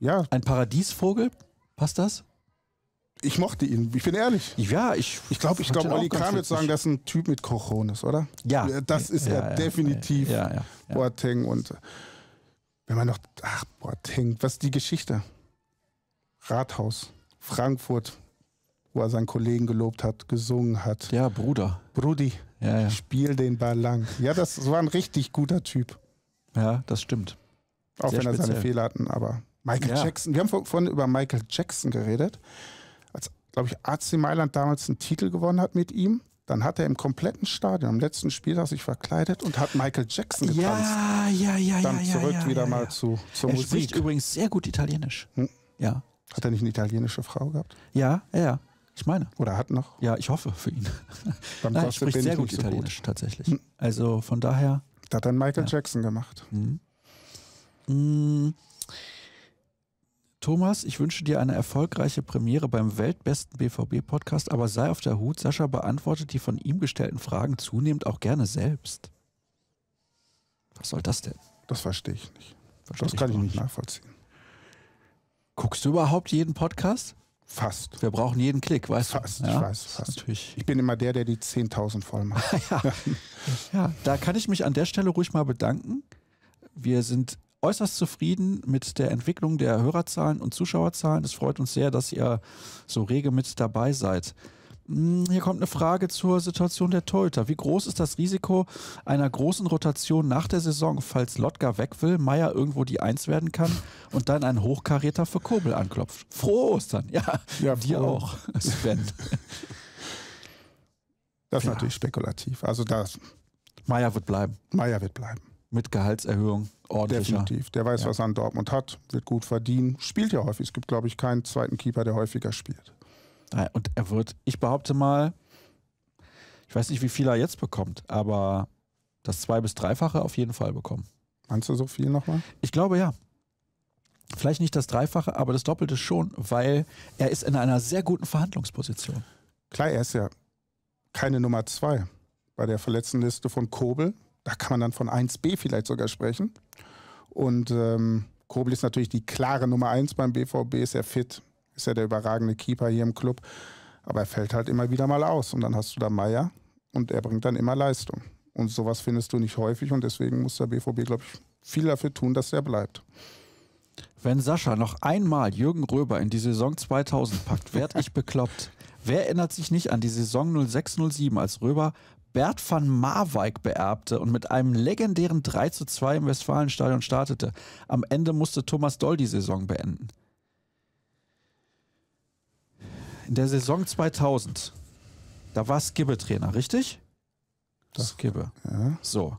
Ja. Ein Paradiesvogel? Passt das? Ich mochte ihn, ich bin ehrlich. Ja, ich. Ich glaube, ich glaube, Olli Kahn wird sagen, dass ein Typ mit Kochon ist, oder? Ja. Das ist ja, er ja, definitiv. Ja, Boateng und wenn man noch, ach, boah, denkt, was ist die Geschichte? Rathaus, Frankfurt, wo er seinen Kollegen gelobt hat, gesungen hat. Ja, Bruder. Brudi, ja, ja. spiel den Ball lang. Ja, das war ein richtig guter Typ. Ja, das stimmt. Auch wenn er speziell. seine Fehler hatten, aber Michael ja. Jackson, wir haben vor, vorhin über Michael Jackson geredet, als, glaube ich, AC Mailand damals einen Titel gewonnen hat mit ihm. Dann hat er im kompletten Stadion, am letzten Spieltag sich verkleidet und hat Michael Jackson getanzt. Ja, ja, ja, Dann ja. Dann zurück ja, ja, wieder ja, mal zu, zur er Musik. Er spricht übrigens sehr gut Italienisch. Hm? Ja. Hat er nicht eine italienische Frau gehabt? Ja, ja. ja. Ich meine. Oder hat noch? Ja, ich hoffe für ihn. (laughs) Beim Nein, er spricht sehr gut Italienisch so gut. tatsächlich. Hm. Also von daher. Da hat dann Michael Jackson gemacht. Hm. Thomas, ich wünsche dir eine erfolgreiche Premiere beim weltbesten BVB-Podcast, aber sei auf der Hut, Sascha beantwortet die von ihm gestellten Fragen zunehmend auch gerne selbst. Was soll das denn? Das verstehe ich nicht. Verstehe das ich kann ich nicht nachvollziehen. Guckst du überhaupt jeden Podcast? Fast. Wir brauchen jeden Klick, weißt fast, du? Ja? Ich weiß, fast. Natürlich. Ich bin immer der, der die 10.000 voll macht. (laughs) ja. ja, da kann ich mich an der Stelle ruhig mal bedanken. Wir sind äußerst zufrieden mit der Entwicklung der Hörerzahlen und Zuschauerzahlen. Es freut uns sehr, dass ihr so rege mit dabei seid. Hm, hier kommt eine Frage zur Situation der Torhüter. Wie groß ist das Risiko einer großen Rotation nach der Saison, falls Lotka weg will, Meier irgendwo die Eins werden kann und dann ein Hochkaräter für Kobel anklopft? Frohe Ostern! Ja, ja dir froh. auch, Sven. Das ist ja. natürlich spekulativ. Also das. Meier wird bleiben. Meier wird bleiben mit Gehaltserhöhung ordentlich. Definitiv. Der weiß, ja. was er an Dortmund hat, wird gut verdienen, spielt ja häufig. Es gibt, glaube ich, keinen zweiten Keeper, der häufiger spielt. und er wird, ich behaupte mal, ich weiß nicht, wie viel er jetzt bekommt, aber das Zwei- bis Dreifache auf jeden Fall bekommen. Meinst du so viel nochmal? Ich glaube ja. Vielleicht nicht das Dreifache, aber das Doppelte schon, weil er ist in einer sehr guten Verhandlungsposition. Klar, er ist ja keine Nummer zwei bei der Verletztenliste von Kobel, da kann man dann von 1b vielleicht sogar sprechen. Und ähm, Kobel ist natürlich die klare Nummer 1 beim BVB, ist er fit, ist er der überragende Keeper hier im Club. Aber er fällt halt immer wieder mal aus. Und dann hast du da Meier und er bringt dann immer Leistung. Und sowas findest du nicht häufig und deswegen muss der BVB, glaube ich, viel dafür tun, dass er bleibt. Wenn Sascha noch einmal Jürgen Röber in die Saison 2000 packt, werde ich bekloppt. Wer erinnert sich nicht an die Saison 0607, als Röber Bert van Marwijk beerbte und mit einem legendären 3:2 im Westfalenstadion startete. Am Ende musste Thomas Doll die Saison beenden. In der Saison 2000, da war Skibbe Trainer, richtig? Das Skibbe. Ja. So.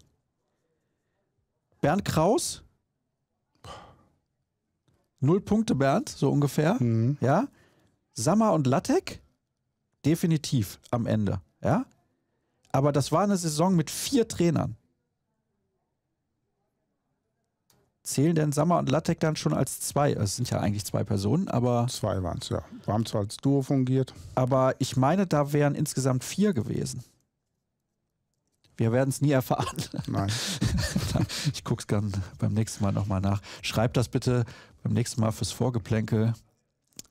Bernd Kraus. Null Punkte, Bernd, so ungefähr. Mhm. Ja. Sammer und Lattek. Definitiv am Ende. Ja. Aber das war eine Saison mit vier Trainern. Zählen denn Sammer und Lattek dann schon als zwei? Also, es sind ja eigentlich zwei Personen, aber. Zwei waren es, ja. Wir haben zwar als Duo fungiert. Aber ich meine, da wären insgesamt vier gewesen. Wir werden es nie erfahren. Nein. (laughs) ich gucke es dann beim nächsten Mal nochmal nach. Schreibt das bitte beim nächsten Mal fürs Vorgeplänkel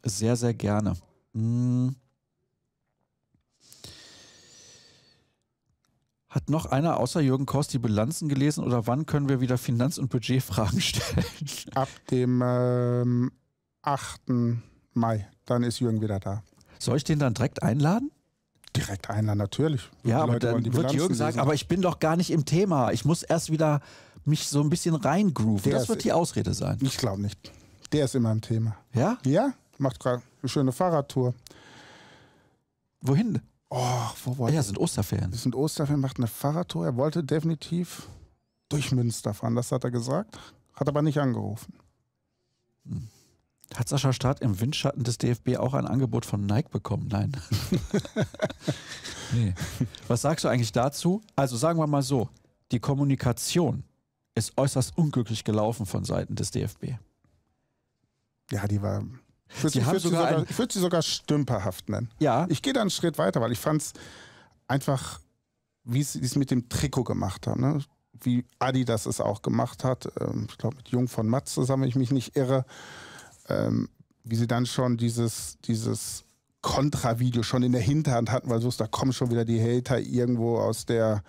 sehr, sehr gerne. Hm. Hat noch einer außer Jürgen Kost die Bilanzen gelesen oder wann können wir wieder Finanz- und Budgetfragen (laughs) stellen? Ab dem ähm, 8. Mai, dann ist Jürgen wieder da. Soll ich den dann direkt einladen? Direkt einladen, natürlich. Ja, aber dann wird Jürgen sagen, lesen. aber ich bin doch gar nicht im Thema. Ich muss erst wieder mich so ein bisschen reingrooven. Das wird die Ausrede sein. Ich glaube nicht. Der ist immer im Thema. Ja? Ja, macht gerade eine schöne Fahrradtour. Wohin? Oh, wo wollte ah Ja, sind Osterferien. Das sind Osterferien, macht eine Fahrradtour. Er wollte definitiv durch Münster fahren, das hat er gesagt. Hat aber nicht angerufen. Hm. Hat Sascha Staat im Windschatten des DFB auch ein Angebot von Nike bekommen? Nein. (laughs) nee. Was sagst du eigentlich dazu? Also sagen wir mal so, die Kommunikation ist äußerst unglücklich gelaufen von Seiten des DFB. Ja, die war ich würde sie, würd sie, sogar, würd sie sogar stümperhaft nennen. Ja. Ich gehe da einen Schritt weiter, weil ich fand es einfach, wie sie es mit dem Trikot gemacht haben. Ne? Wie Adi das es auch gemacht hat. Ähm, ich glaube, mit Jung von Matz zusammen, wenn ich mich nicht irre. Ähm, wie sie dann schon dieses, dieses Kontra-Video schon in der Hinterhand hatten, weil so da kommen schon wieder die Hater irgendwo aus der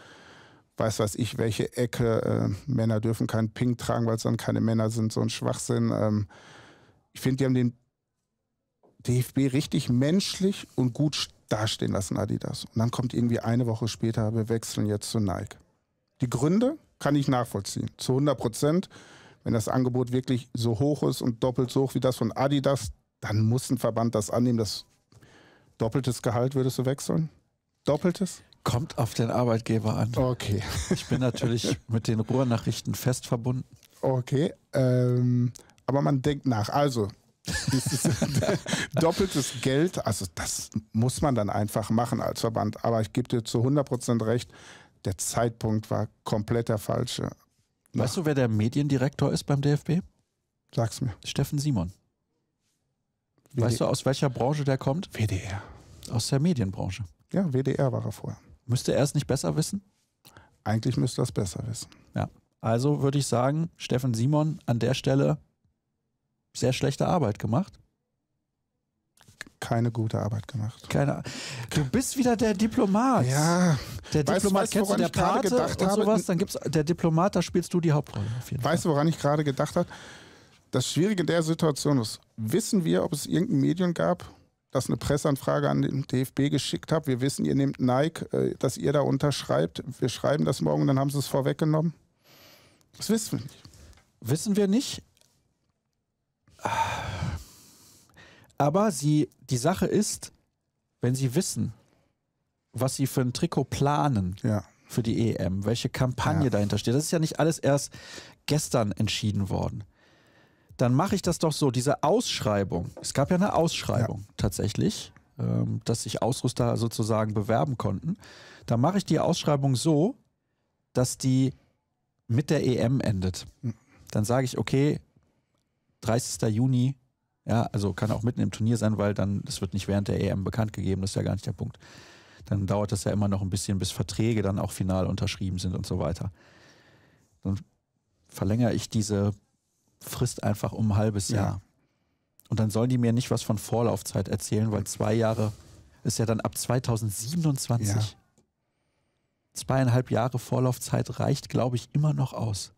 weiß weiß ich welche Ecke. Äh, Männer dürfen keinen Pink tragen, weil es dann keine Männer sind, so ein Schwachsinn. Ähm, ich finde, die haben den DFB richtig menschlich und gut dastehen lassen, Adidas. Und dann kommt irgendwie eine Woche später, wir wechseln jetzt zu Nike. Die Gründe kann ich nachvollziehen, zu 100 Prozent. Wenn das Angebot wirklich so hoch ist und doppelt so hoch wie das von Adidas, dann muss ein Verband das annehmen. Das doppeltes Gehalt würdest du wechseln? Doppeltes? Kommt auf den Arbeitgeber an. Okay. Ich bin natürlich mit den Ruhrnachrichten fest verbunden. Okay. Ähm, aber man denkt nach. Also, (laughs) doppeltes Geld, also das muss man dann einfach machen als Verband. Aber ich gebe dir zu 100% recht, der Zeitpunkt war komplett der falsche. Nach weißt du, wer der Mediendirektor ist beim DFB? Sag's mir. Steffen Simon. WD weißt du, aus welcher Branche der kommt? WDR. Aus der Medienbranche. Ja, WDR war er vorher. Müsste er es nicht besser wissen? Eigentlich müsste er es besser wissen. Ja. Also würde ich sagen, Steffen Simon, an der Stelle sehr schlechte Arbeit gemacht? Keine gute Arbeit gemacht. Keine. Du bist wieder der Diplomat. Ja. Der Diplomat weißt, kennst du der Pate gedacht und habe? Dann gibt's der Diplomat, da spielst du die Hauptrolle. weißt du, woran ich gerade gedacht habe? Das Schwierige der Situation ist: Wissen wir, ob es irgendein Medium gab, das eine Presseanfrage an den DFB geschickt hat? Wir wissen, ihr nehmt Nike, äh, dass ihr da unterschreibt. Wir schreiben das morgen, dann haben sie es vorweggenommen. Das wissen wir nicht. Wissen wir nicht. Aber sie, die Sache ist, wenn sie wissen, was sie für ein Trikot planen ja. für die EM, welche Kampagne ja. dahinter steht, das ist ja nicht alles erst gestern entschieden worden. Dann mache ich das doch so, diese Ausschreibung. Es gab ja eine Ausschreibung ja. tatsächlich, ähm, dass sich Ausrüster sozusagen bewerben konnten. Dann mache ich die Ausschreibung so, dass die mit der EM endet. Hm. Dann sage ich, okay, 30. Juni. Ja, also kann auch mitten im Turnier sein, weil dann, das wird nicht während der EM bekannt gegeben, das ist ja gar nicht der Punkt. Dann dauert das ja immer noch ein bisschen, bis Verträge dann auch final unterschrieben sind und so weiter. Dann verlängere ich diese Frist einfach um ein halbes Jahr. Ja. Und dann sollen die mir nicht was von Vorlaufzeit erzählen, weil zwei Jahre ist ja dann ab 2027. Ja. Zweieinhalb Jahre Vorlaufzeit reicht, glaube ich, immer noch aus.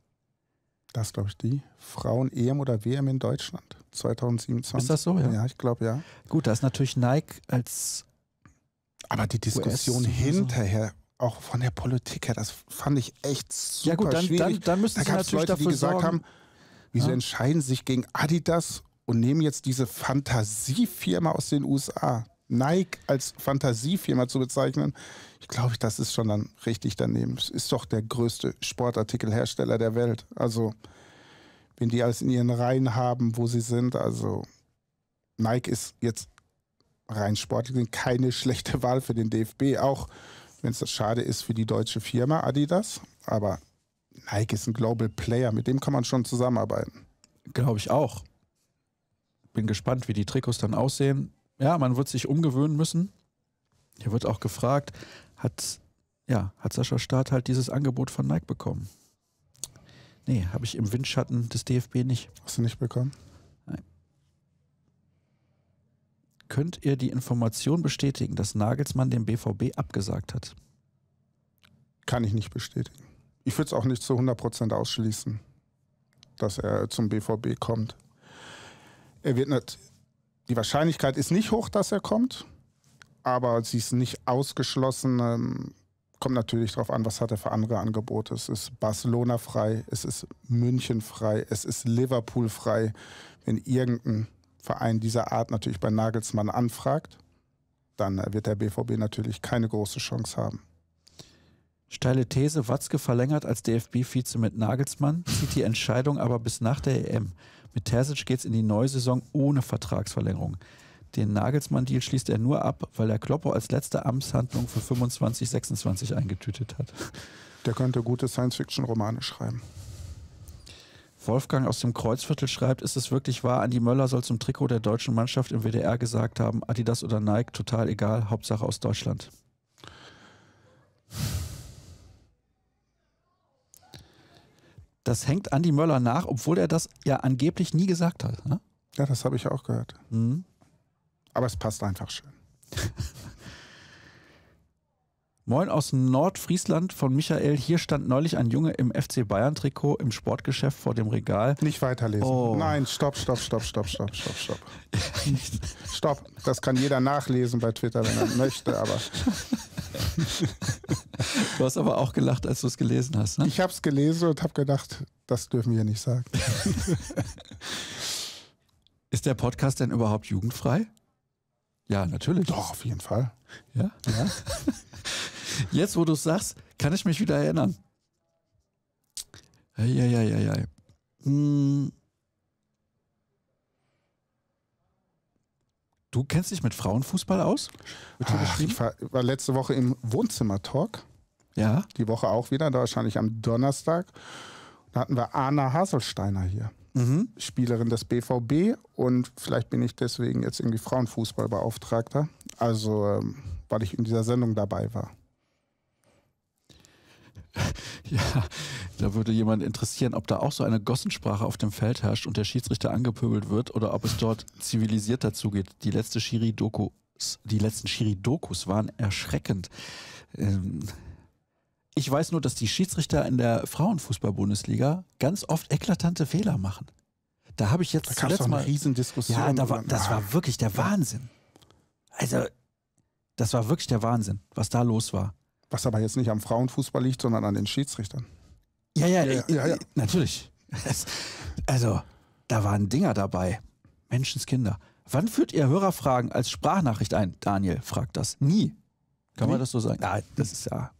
Das glaube ich die. Frauen-EM oder WM in Deutschland 2027. Ist das so, ja? Ja, ich glaube ja. Gut, da ist natürlich Nike als. Aber die Diskussion hinterher, auch von der Politik her, das fand ich echt super ja, gut, dann, schwierig. Dann, dann müssen da gab es Leute, die gesagt sorgen. haben, wieso ja. entscheiden sie sich gegen Adidas und nehmen jetzt diese Fantasiefirma aus den USA, Nike als Fantasiefirma zu bezeichnen, ich glaube, das ist schon dann richtig daneben. Es ist doch der größte Sportartikelhersteller der Welt. Also, wenn die alles in ihren Reihen haben, wo sie sind, also Nike ist jetzt rein sportlich keine schlechte Wahl für den DFB, auch wenn es schade ist für die deutsche Firma Adidas, aber Nike ist ein Global Player, mit dem kann man schon zusammenarbeiten. Glaube ich auch. Bin gespannt, wie die Trikots dann aussehen. Ja, man wird sich umgewöhnen müssen. Hier wird auch gefragt, hat, ja, hat Sascha Staat halt dieses Angebot von Nike bekommen. Nee, habe ich im Windschatten des DFB nicht. Hast du nicht bekommen? Nein. Könnt ihr die Information bestätigen, dass Nagelsmann dem BVB abgesagt hat? Kann ich nicht bestätigen. Ich würde es auch nicht zu 100% ausschließen, dass er zum BVB kommt. Er wird nicht, die Wahrscheinlichkeit ist nicht hoch, dass er kommt aber sie ist nicht ausgeschlossen. Ähm, kommt natürlich darauf an, was hat er für andere Angebote. Es ist Barcelona frei, es ist München frei, es ist Liverpool frei. Wenn irgendein Verein dieser Art natürlich bei Nagelsmann anfragt, dann äh, wird der BVB natürlich keine große Chance haben. Steile These, Watzke verlängert als DFB-Vize mit Nagelsmann, zieht die Entscheidung aber bis nach der EM. Mit Terzic geht es in die neue Saison ohne Vertragsverlängerung. Den Nagelsmann-Deal schließt er nur ab, weil er Kloppo als letzte Amtshandlung für 25, 26 eingetütet hat. Der könnte gute Science-Fiction-Romane schreiben. Wolfgang aus dem Kreuzviertel schreibt, ist es wirklich wahr, Andi Möller soll zum Trikot der deutschen Mannschaft im WDR gesagt haben, Adidas oder Nike, total egal, Hauptsache aus Deutschland. Das hängt Andi Möller nach, obwohl er das ja angeblich nie gesagt hat. Ne? Ja, das habe ich auch gehört. Mhm. Aber es passt einfach schön. (laughs) Moin aus Nordfriesland von Michael. Hier stand neulich ein Junge im FC Bayern-Trikot im Sportgeschäft vor dem Regal. Nicht weiterlesen. Oh. Nein, stopp, stopp, stopp, stopp, stopp, stopp, stopp. (laughs) stopp. Das kann jeder nachlesen bei Twitter, wenn er möchte, aber. Du hast aber auch gelacht, als du es gelesen hast, ne? Ich habe es gelesen und habe gedacht, das dürfen wir nicht sagen. (laughs) Ist der Podcast denn überhaupt jugendfrei? Ja, natürlich. Doch, auf jeden Fall. Ja? ja. (laughs) Jetzt, wo du es sagst, kann ich mich wieder erinnern. Ja, ja, ja, ja. Du kennst dich mit Frauenfußball aus? Ach, ich war, war, letzte Woche im Wohnzimmer-Talk. Ja. Die Woche auch wieder, da wahrscheinlich am Donnerstag. Da hatten wir Anna Haselsteiner hier mhm. Spielerin des BVB und vielleicht bin ich deswegen jetzt irgendwie Frauenfußballbeauftragter. Also, ähm, weil ich in dieser Sendung dabei war. (laughs) Ja, da würde jemand interessieren, ob da auch so eine Gossensprache auf dem Feld herrscht und der Schiedsrichter angepöbelt wird oder ob es dort zivilisiert dazugeht. Die letzte Schiri-Doku, die letzten Schiri-Dokus waren erschreckend. Ähm, ich weiß nur, dass die Schiedsrichter in der Frauenfußball-Bundesliga ganz oft eklatante Fehler machen. Da habe ich jetzt da zuletzt mal eine Riesendiskussion. Ja, da war, das war wirklich der Wahnsinn. Also, das war wirklich der Wahnsinn, was da los war. Was aber jetzt nicht am Frauenfußball liegt, sondern an den Schiedsrichtern. Ja, ja, ja, ja, ja. Äh, natürlich. also, da waren Dinger dabei. Menschenskinder. Wann führt ihr Hörerfragen als Sprachnachricht ein? Daniel fragt das. Nie. Kann Nie? man das so sagen? Nein, das ist ja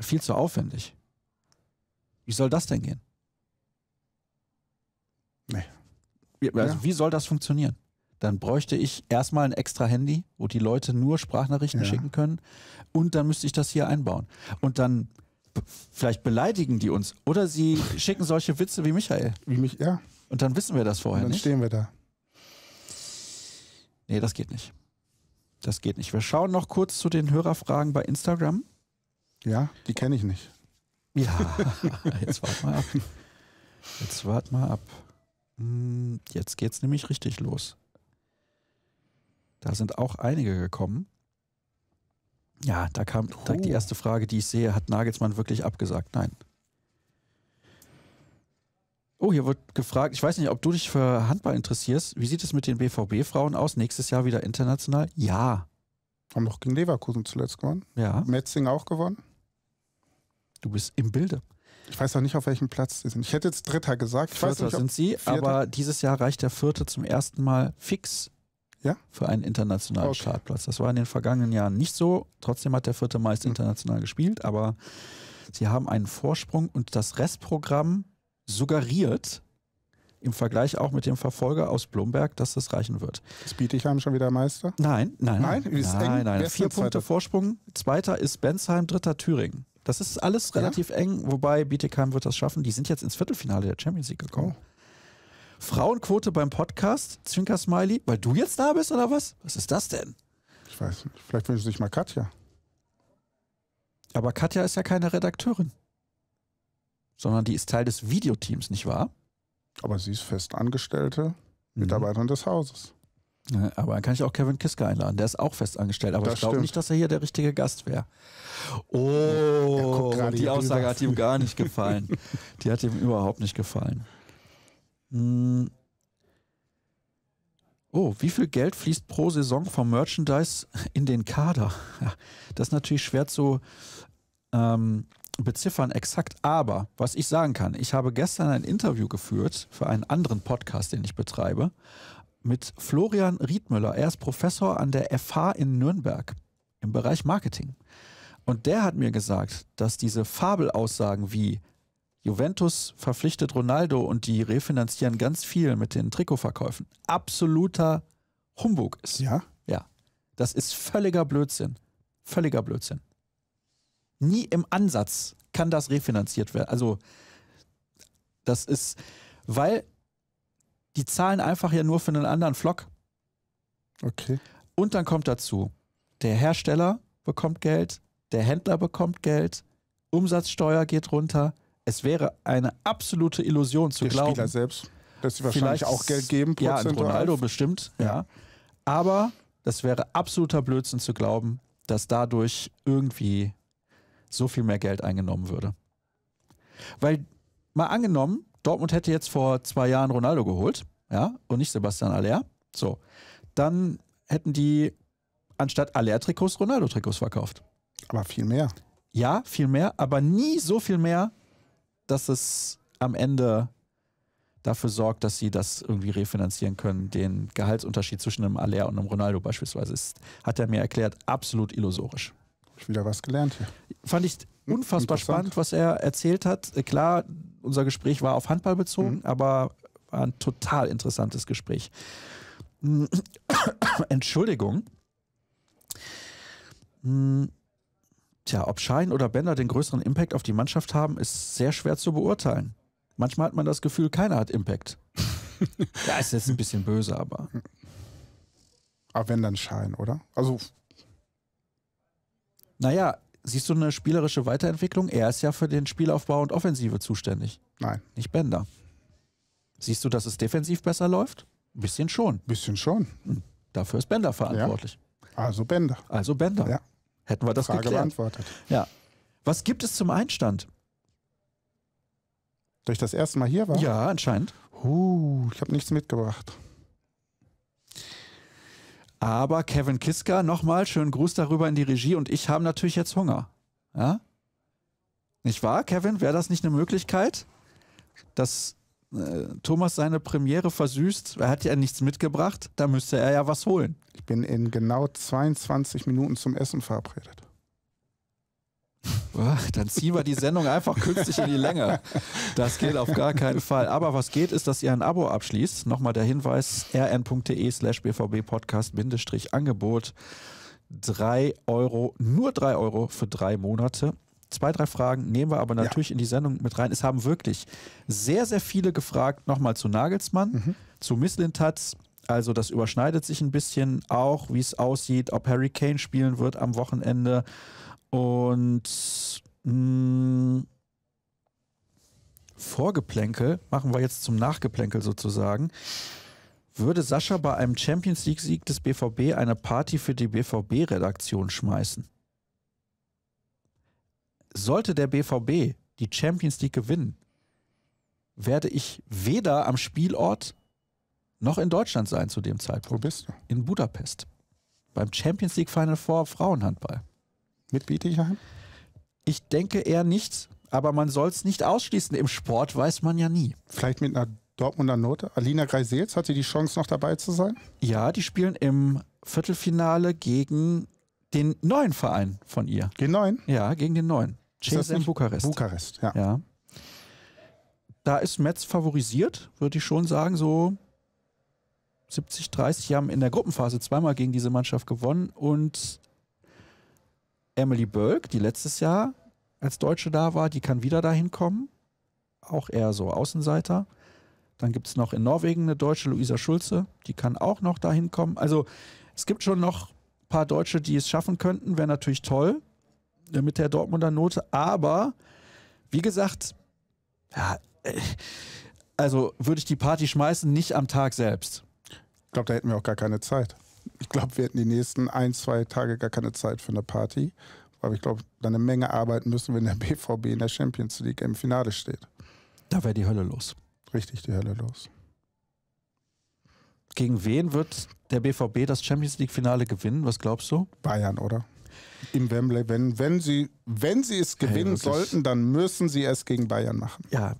viel zu aufwendig. Wie soll das denn gehen? Nee. Wie, also ja. wie soll das funktionieren? Dann bräuchte ich erstmal ein extra Handy, wo die Leute nur Sprachnachrichten ja. schicken können. Und dann müsste ich das hier einbauen. Und dann vielleicht beleidigen die uns. Oder sie schicken solche Witze wie Michael. Wie mich, ja. Und dann wissen wir das vorher. Und dann nicht. stehen wir da. Nee, das geht nicht. Das geht nicht. Wir schauen noch kurz zu den Hörerfragen bei Instagram. Ja, die kenne ich nicht. Ja, (laughs) jetzt wart mal ab. Jetzt wart mal ab. Hm, jetzt geht's nämlich richtig los. Da sind auch einige gekommen. Ja, da kam da die erste Frage, die ich sehe, hat Nagelsmann wirklich abgesagt? Nein. Oh, hier wird gefragt, ich weiß nicht, ob du dich für Handball interessierst. Wie sieht es mit den BVB-Frauen aus? Nächstes Jahr wieder international? Ja. Haben doch gegen Leverkusen zuletzt gewonnen. Ja. Metzing auch gewonnen? Du bist im Bilde. Ich weiß auch nicht, auf welchem Platz sie sind. Ich hätte jetzt Dritter gesagt. Ich Vierter nicht, sind sie, Vierter. aber dieses Jahr reicht der Vierte zum ersten Mal fix ja? für einen internationalen okay. Startplatz. Das war in den vergangenen Jahren nicht so. Trotzdem hat der Vierte meist mhm. international gespielt, aber sie haben einen Vorsprung und das Restprogramm suggeriert, im Vergleich auch mit dem Verfolger aus Blomberg, dass das reichen wird. Ist Bietigheim schon wieder Meister? Nein, nein. Nein, nein, nein. Vier Punkte Vorsprung. Zweiter ist Bensheim, dritter Thüringen. Das ist alles relativ ja? eng, wobei Bietigheim wird das schaffen. Die sind jetzt ins Viertelfinale der Champions League gekommen. Oh. Frauenquote beim Podcast, Zwinker Smiley, weil du jetzt da bist oder was? Was ist das denn? Ich weiß nicht. Vielleicht wünsche ich mal Katja. Aber Katja ist ja keine Redakteurin, sondern die ist Teil des Videoteams, nicht wahr? Aber sie ist fest Angestellte, mhm. Mitarbeiterin mhm. des Hauses. Ne, aber dann kann ich auch Kevin Kiske einladen. Der ist auch festangestellt. Aber das ich glaube nicht, dass er hier der richtige Gast wäre. Oh, ja, die Aussage hat ihm gar nicht gefallen. (laughs) die hat ihm überhaupt nicht gefallen. Hm. Oh, wie viel Geld fließt pro Saison vom Merchandise in den Kader? Das ist natürlich schwer zu ähm, beziffern exakt. Aber was ich sagen kann, ich habe gestern ein Interview geführt für einen anderen Podcast, den ich betreibe mit Florian Riedmüller. Er ist Professor an der FH in Nürnberg im Bereich Marketing. Und der hat mir gesagt, dass diese Fabelaussagen wie Juventus verpflichtet Ronaldo und die refinanzieren ganz viel mit den Trikotverkäufen absoluter Humbug ist. Ja? Ja. Das ist völliger Blödsinn. Völliger Blödsinn. Nie im Ansatz kann das refinanziert werden. Also, das ist, weil die zahlen einfach ja nur für einen anderen Flock. Okay. Und dann kommt dazu, der Hersteller bekommt Geld, der Händler bekommt Geld, Umsatzsteuer geht runter. Es wäre eine absolute Illusion zu der glauben. Spieler selbst, dass sie wahrscheinlich auch Geld geben. Ja, Ronaldo bestimmt, ja. ja. Aber das wäre absoluter Blödsinn zu glauben, dass dadurch irgendwie so viel mehr Geld eingenommen würde. Weil mal angenommen, Dortmund hätte jetzt vor zwei Jahren Ronaldo geholt, ja, und nicht Sebastian Aller. So. Dann hätten die anstatt Aller-Trikots Ronaldo-Trikots verkauft. Aber viel mehr. Ja, viel mehr, aber nie so viel mehr, dass es am Ende dafür sorgt, dass sie das irgendwie refinanzieren können. Den Gehaltsunterschied zwischen einem Aller und einem Ronaldo beispielsweise ist, hat er mir erklärt, absolut illusorisch. Hab ich wieder was gelernt hier. Fand ich hm, unfassbar spannend, was er erzählt hat. Klar, unser Gespräch war auf Handball bezogen, mhm. aber war ein total interessantes Gespräch. (coughs) Entschuldigung. Hm. Tja, ob Schein oder Bender den größeren Impact auf die Mannschaft haben, ist sehr schwer zu beurteilen. Manchmal hat man das Gefühl, keiner hat Impact. ja, (laughs) ist jetzt ein bisschen böse, aber. Aber wenn dann Schein, oder? Also. Naja, Siehst du eine spielerische Weiterentwicklung? Er ist ja für den Spielaufbau und Offensive zuständig. Nein. Nicht Bender. Siehst du, dass es defensiv besser läuft? Ein bisschen schon. Ein Bisschen schon. Hm. Dafür ist Bender verantwortlich. Ja. Also Bender. Also Bender. Ja. Hätten wir das Frage geklärt. beantwortet. Ja. Was gibt es zum Einstand? Durch das erste Mal hier war? Ja, anscheinend. Uh, ich habe nichts mitgebracht. Aber Kevin Kiska, nochmal schönen Gruß darüber in die Regie und ich haben natürlich jetzt Hunger. Ja? Nicht wahr, Kevin? Wäre das nicht eine Möglichkeit, dass äh, Thomas seine Premiere versüßt? Er hat ja nichts mitgebracht, da müsste er ja was holen. Ich bin in genau 22 Minuten zum Essen verabredet. Dann ziehen wir die Sendung einfach künstlich in die Länge. Das geht auf gar keinen Fall. Aber was geht, ist, dass ihr ein Abo abschließt. Nochmal der Hinweis: rn.de slash bvb-podcast-angebot. Drei Euro, nur drei Euro für drei Monate. Zwei, drei Fragen nehmen wir aber natürlich ja. in die Sendung mit rein. Es haben wirklich sehr, sehr viele gefragt, nochmal zu Nagelsmann, mhm. zu Misslintatz. Also das überschneidet sich ein bisschen auch, wie es aussieht, ob Harry Kane spielen wird am Wochenende. Und mh, mm, Vorgeplänkel machen wir jetzt zum Nachgeplänkel sozusagen. Würde Sascha bei einem Champions League-Sieg des BVB eine Party für die BVB-Redaktion schmeißen? Sollte der BVB die Champions League gewinnen, werde ich weder am Spielort noch in Deutschland sein zu dem Zeitpunkt. Wo bist du? In Budapest. Beim Champions League Final Four Frauenhandball mit Bietigheim? Ich denke eher nicht, aber man soll es nicht ausschließen. Im Sport weiß man ja nie. Vielleicht mit einer Dortmunder Note. Alina Greisels, hat sie die Chance, noch dabei zu sein? Ja, die spielen im Viertelfinale gegen den neuen Verein von ihr. Den neuen? Ja, gegen den neuen. CSM Bukarest. Bukarest, ja. ja. Da ist Metz favorisiert, würde ich schon sagen, so 70, 30. Die haben in der Gruppenphase zweimal gegen diese Mannschaft gewonnen und Emily Bölk, die letztes Jahr als Deutsche da war, die kann wieder dahin kommen. Auch eher so Außenseiter. Dann gibt es noch in Norwegen eine Deutsche, Luisa Schulze, die kann auch noch dahin kommen. Also es gibt schon noch ein paar Deutsche, die es schaffen könnten. Wäre natürlich toll äh, mit der Dortmunder Note. Aber wie gesagt, ja, äh, also würde ich die Party schmeißen, nicht am Tag selbst. Ich glaube, da hätten wir auch gar keine Zeit ich glaube, wir hätten die nächsten ein, zwei Tage gar keine Zeit für eine Party. Aber ich glaube, da eine Menge arbeiten müssen, wenn der BVB (laughs) in der Champions League im Finale steht. Da wäre die Hölle los. Richtig, die Hölle los. Gegen wen wird der BVB das Champions League-Finale gewinnen? Was glaubst du? Bayern, oder? Im Wembley. Wenn, wenn, sie, wenn sie es gewinnen hey, sollten, dann müssen sie es gegen Bayern machen. Ja,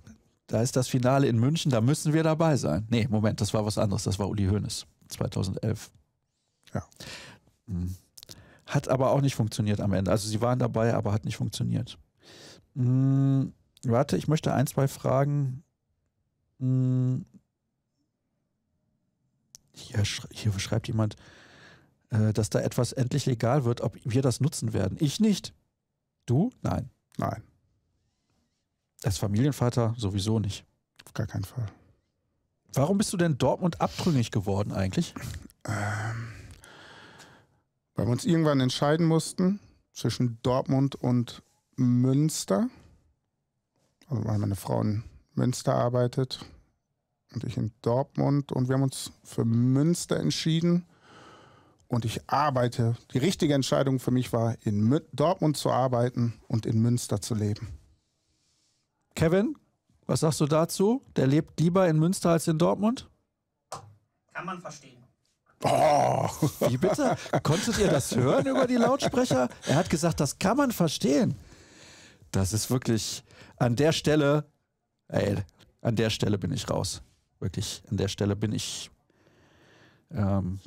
da ist das Finale in München, da müssen wir dabei sein. Nee, Moment, das war was anderes. Das war Uli Hoeneß 2011. Ja. Mhm. Hat aber auch nicht funktioniert am Ende. Also sie waren dabei, aber hat nicht funktioniert. Hm, warte, ich möchte ein, zwei Fragen. Hm, hier, hier schreibt jemand, äh, dass da etwas endlich legal wird, ob wir das nutzen werden. Ich nicht. Du? Nein. Nein. Als Familienvater sowieso nicht. Auf gar keinen Fall. Warum bist du denn Dortmund abtrünnig geworden eigentlich? Ähm, weil wir uns irgendwann entscheiden mussten zwischen Dortmund und Münster. Also weil meine Frau in Münster arbeitet und ich in Dortmund. Und wir haben uns für Münster entschieden. Und ich arbeite. Die richtige Entscheidung für mich war, in Dortmund zu arbeiten und in Münster zu leben. Kevin, was sagst du dazu? Der lebt lieber in Münster als in Dortmund? Kann man verstehen. Oh. Wie bitte? Konntet ihr das hören über die Lautsprecher? Er hat gesagt, das kann man verstehen. Das ist wirklich an der Stelle, ey, an der Stelle bin ich raus. Wirklich, an der Stelle bin ich, ähm,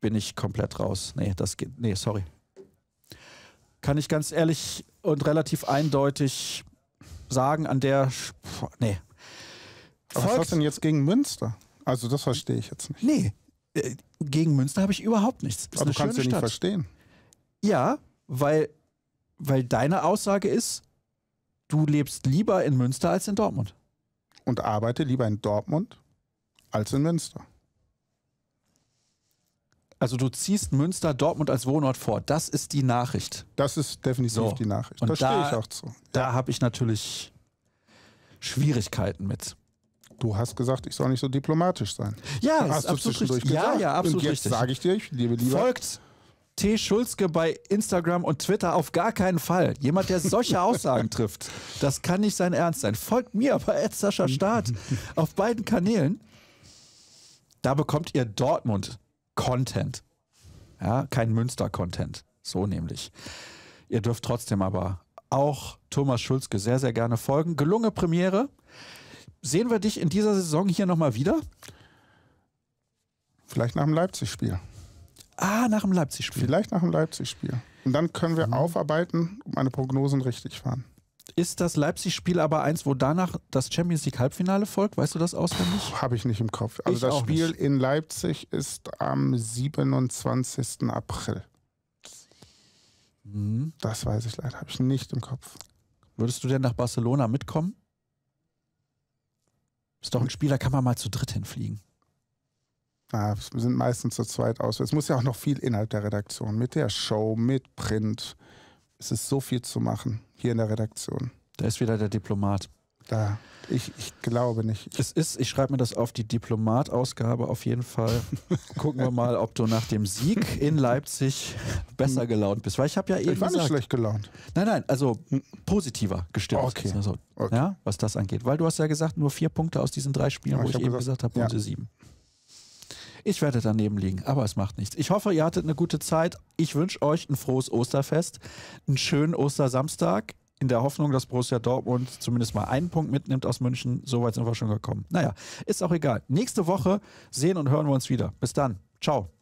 bin ich komplett raus. Nee, das geht, nee, sorry. Kann ich ganz ehrlich und relativ eindeutig sagen, an der, nee. Aber was hast denn jetzt gegen Münster? Also das verstehe ich jetzt nicht. Nee, äh, gegen Münster habe ich überhaupt nichts. Das Aber du kannst ja nicht verstehen. Ja, weil, weil deine Aussage ist, du lebst lieber in Münster als in Dortmund. Und arbeite lieber in Dortmund als in Münster. Also du ziehst Münster Dortmund als Wohnort vor. Das ist die Nachricht. Das ist definitiv so. die Nachricht. Und da stehe ich auch zu. Da ja. habe ich natürlich Schwierigkeiten mit. Du hast gesagt, ich soll nicht so diplomatisch sein. Ja, hast ist absolut richtig. Ja, ja, absolut Und jetzt sage ich dir, ich liebe lieber. Folgt T. Schulzke bei Instagram und Twitter auf gar keinen Fall. Jemand, der solche (laughs) Aussagen trifft, das kann nicht sein Ernst sein. Folgt mir bei Ed Sascha Staat (laughs) auf beiden Kanälen. Da bekommt ihr Dortmund-Content. Ja, kein Münster-Content. So nämlich. Ihr dürft trotzdem aber auch Thomas Schulzke sehr, sehr gerne folgen. Gelungene Premiere sehen wir dich in dieser Saison hier nochmal wieder? Vielleicht nach dem Leipzig-Spiel. Ah, nach dem Leipzig-Spiel. Vielleicht nach dem Leipzig-Spiel. Und dann können wir mhm. aufarbeiten und meine Prognosen richtig fahren. Ist das Leipzig-Spiel aber eins, wo danach das Champions League-Halbfinale folgt? Weißt du das auswendig? Habe ich nicht im Kopf. Also ich das Spiel nicht. in Leipzig ist am 27. April. Mhm. Das weiß ich leider, habe ich nicht im Kopf. Würdest du denn nach Barcelona mitkommen? Ist doch ein Spieler, kann man mal zu dritt hinfliegen. Ja, ah, wir sind meistens zu zweit aus. Es muss ja auch noch viel Inhalt der Redaktion, mit der Show, mit Print. Es ist so viel zu machen hier in der Redaktion. Da ist wieder der Diplomat da. Ich, ich, glaube nicht. Es ist, ich schreibe mir das auf die Diplomatausgabe auf jeden Fall. (laughs) Gucken wir mal, ob du nach dem Sieg in Leipzig besser hm. gelaunt bist. Weil ich habe ja eben. Ich war nicht gesagt, schlecht gelaunt. Nein, nein, also positiver gestimmt. Okay. Also, okay. Ja, was das angeht. Weil du hast ja gesagt, nur vier Punkte aus diesen drei Spielen, ja, ah, wo ich, ich eben gesagt, gesagt habe, Punkte ja. sieben. Ich werde daneben liegen, aber es macht nichts. Ich hoffe, ihr hattet eine gute Zeit. Ich wünsche euch ein frohes Osterfest, einen schönen Ostersamstag in der Hoffnung, dass Borussia Dortmund zumindest mal einen Punkt mitnimmt aus München. So weit sind wir schon gekommen. Naja, ist auch egal. Nächste Woche sehen und hören wir uns wieder. Bis dann. Ciao.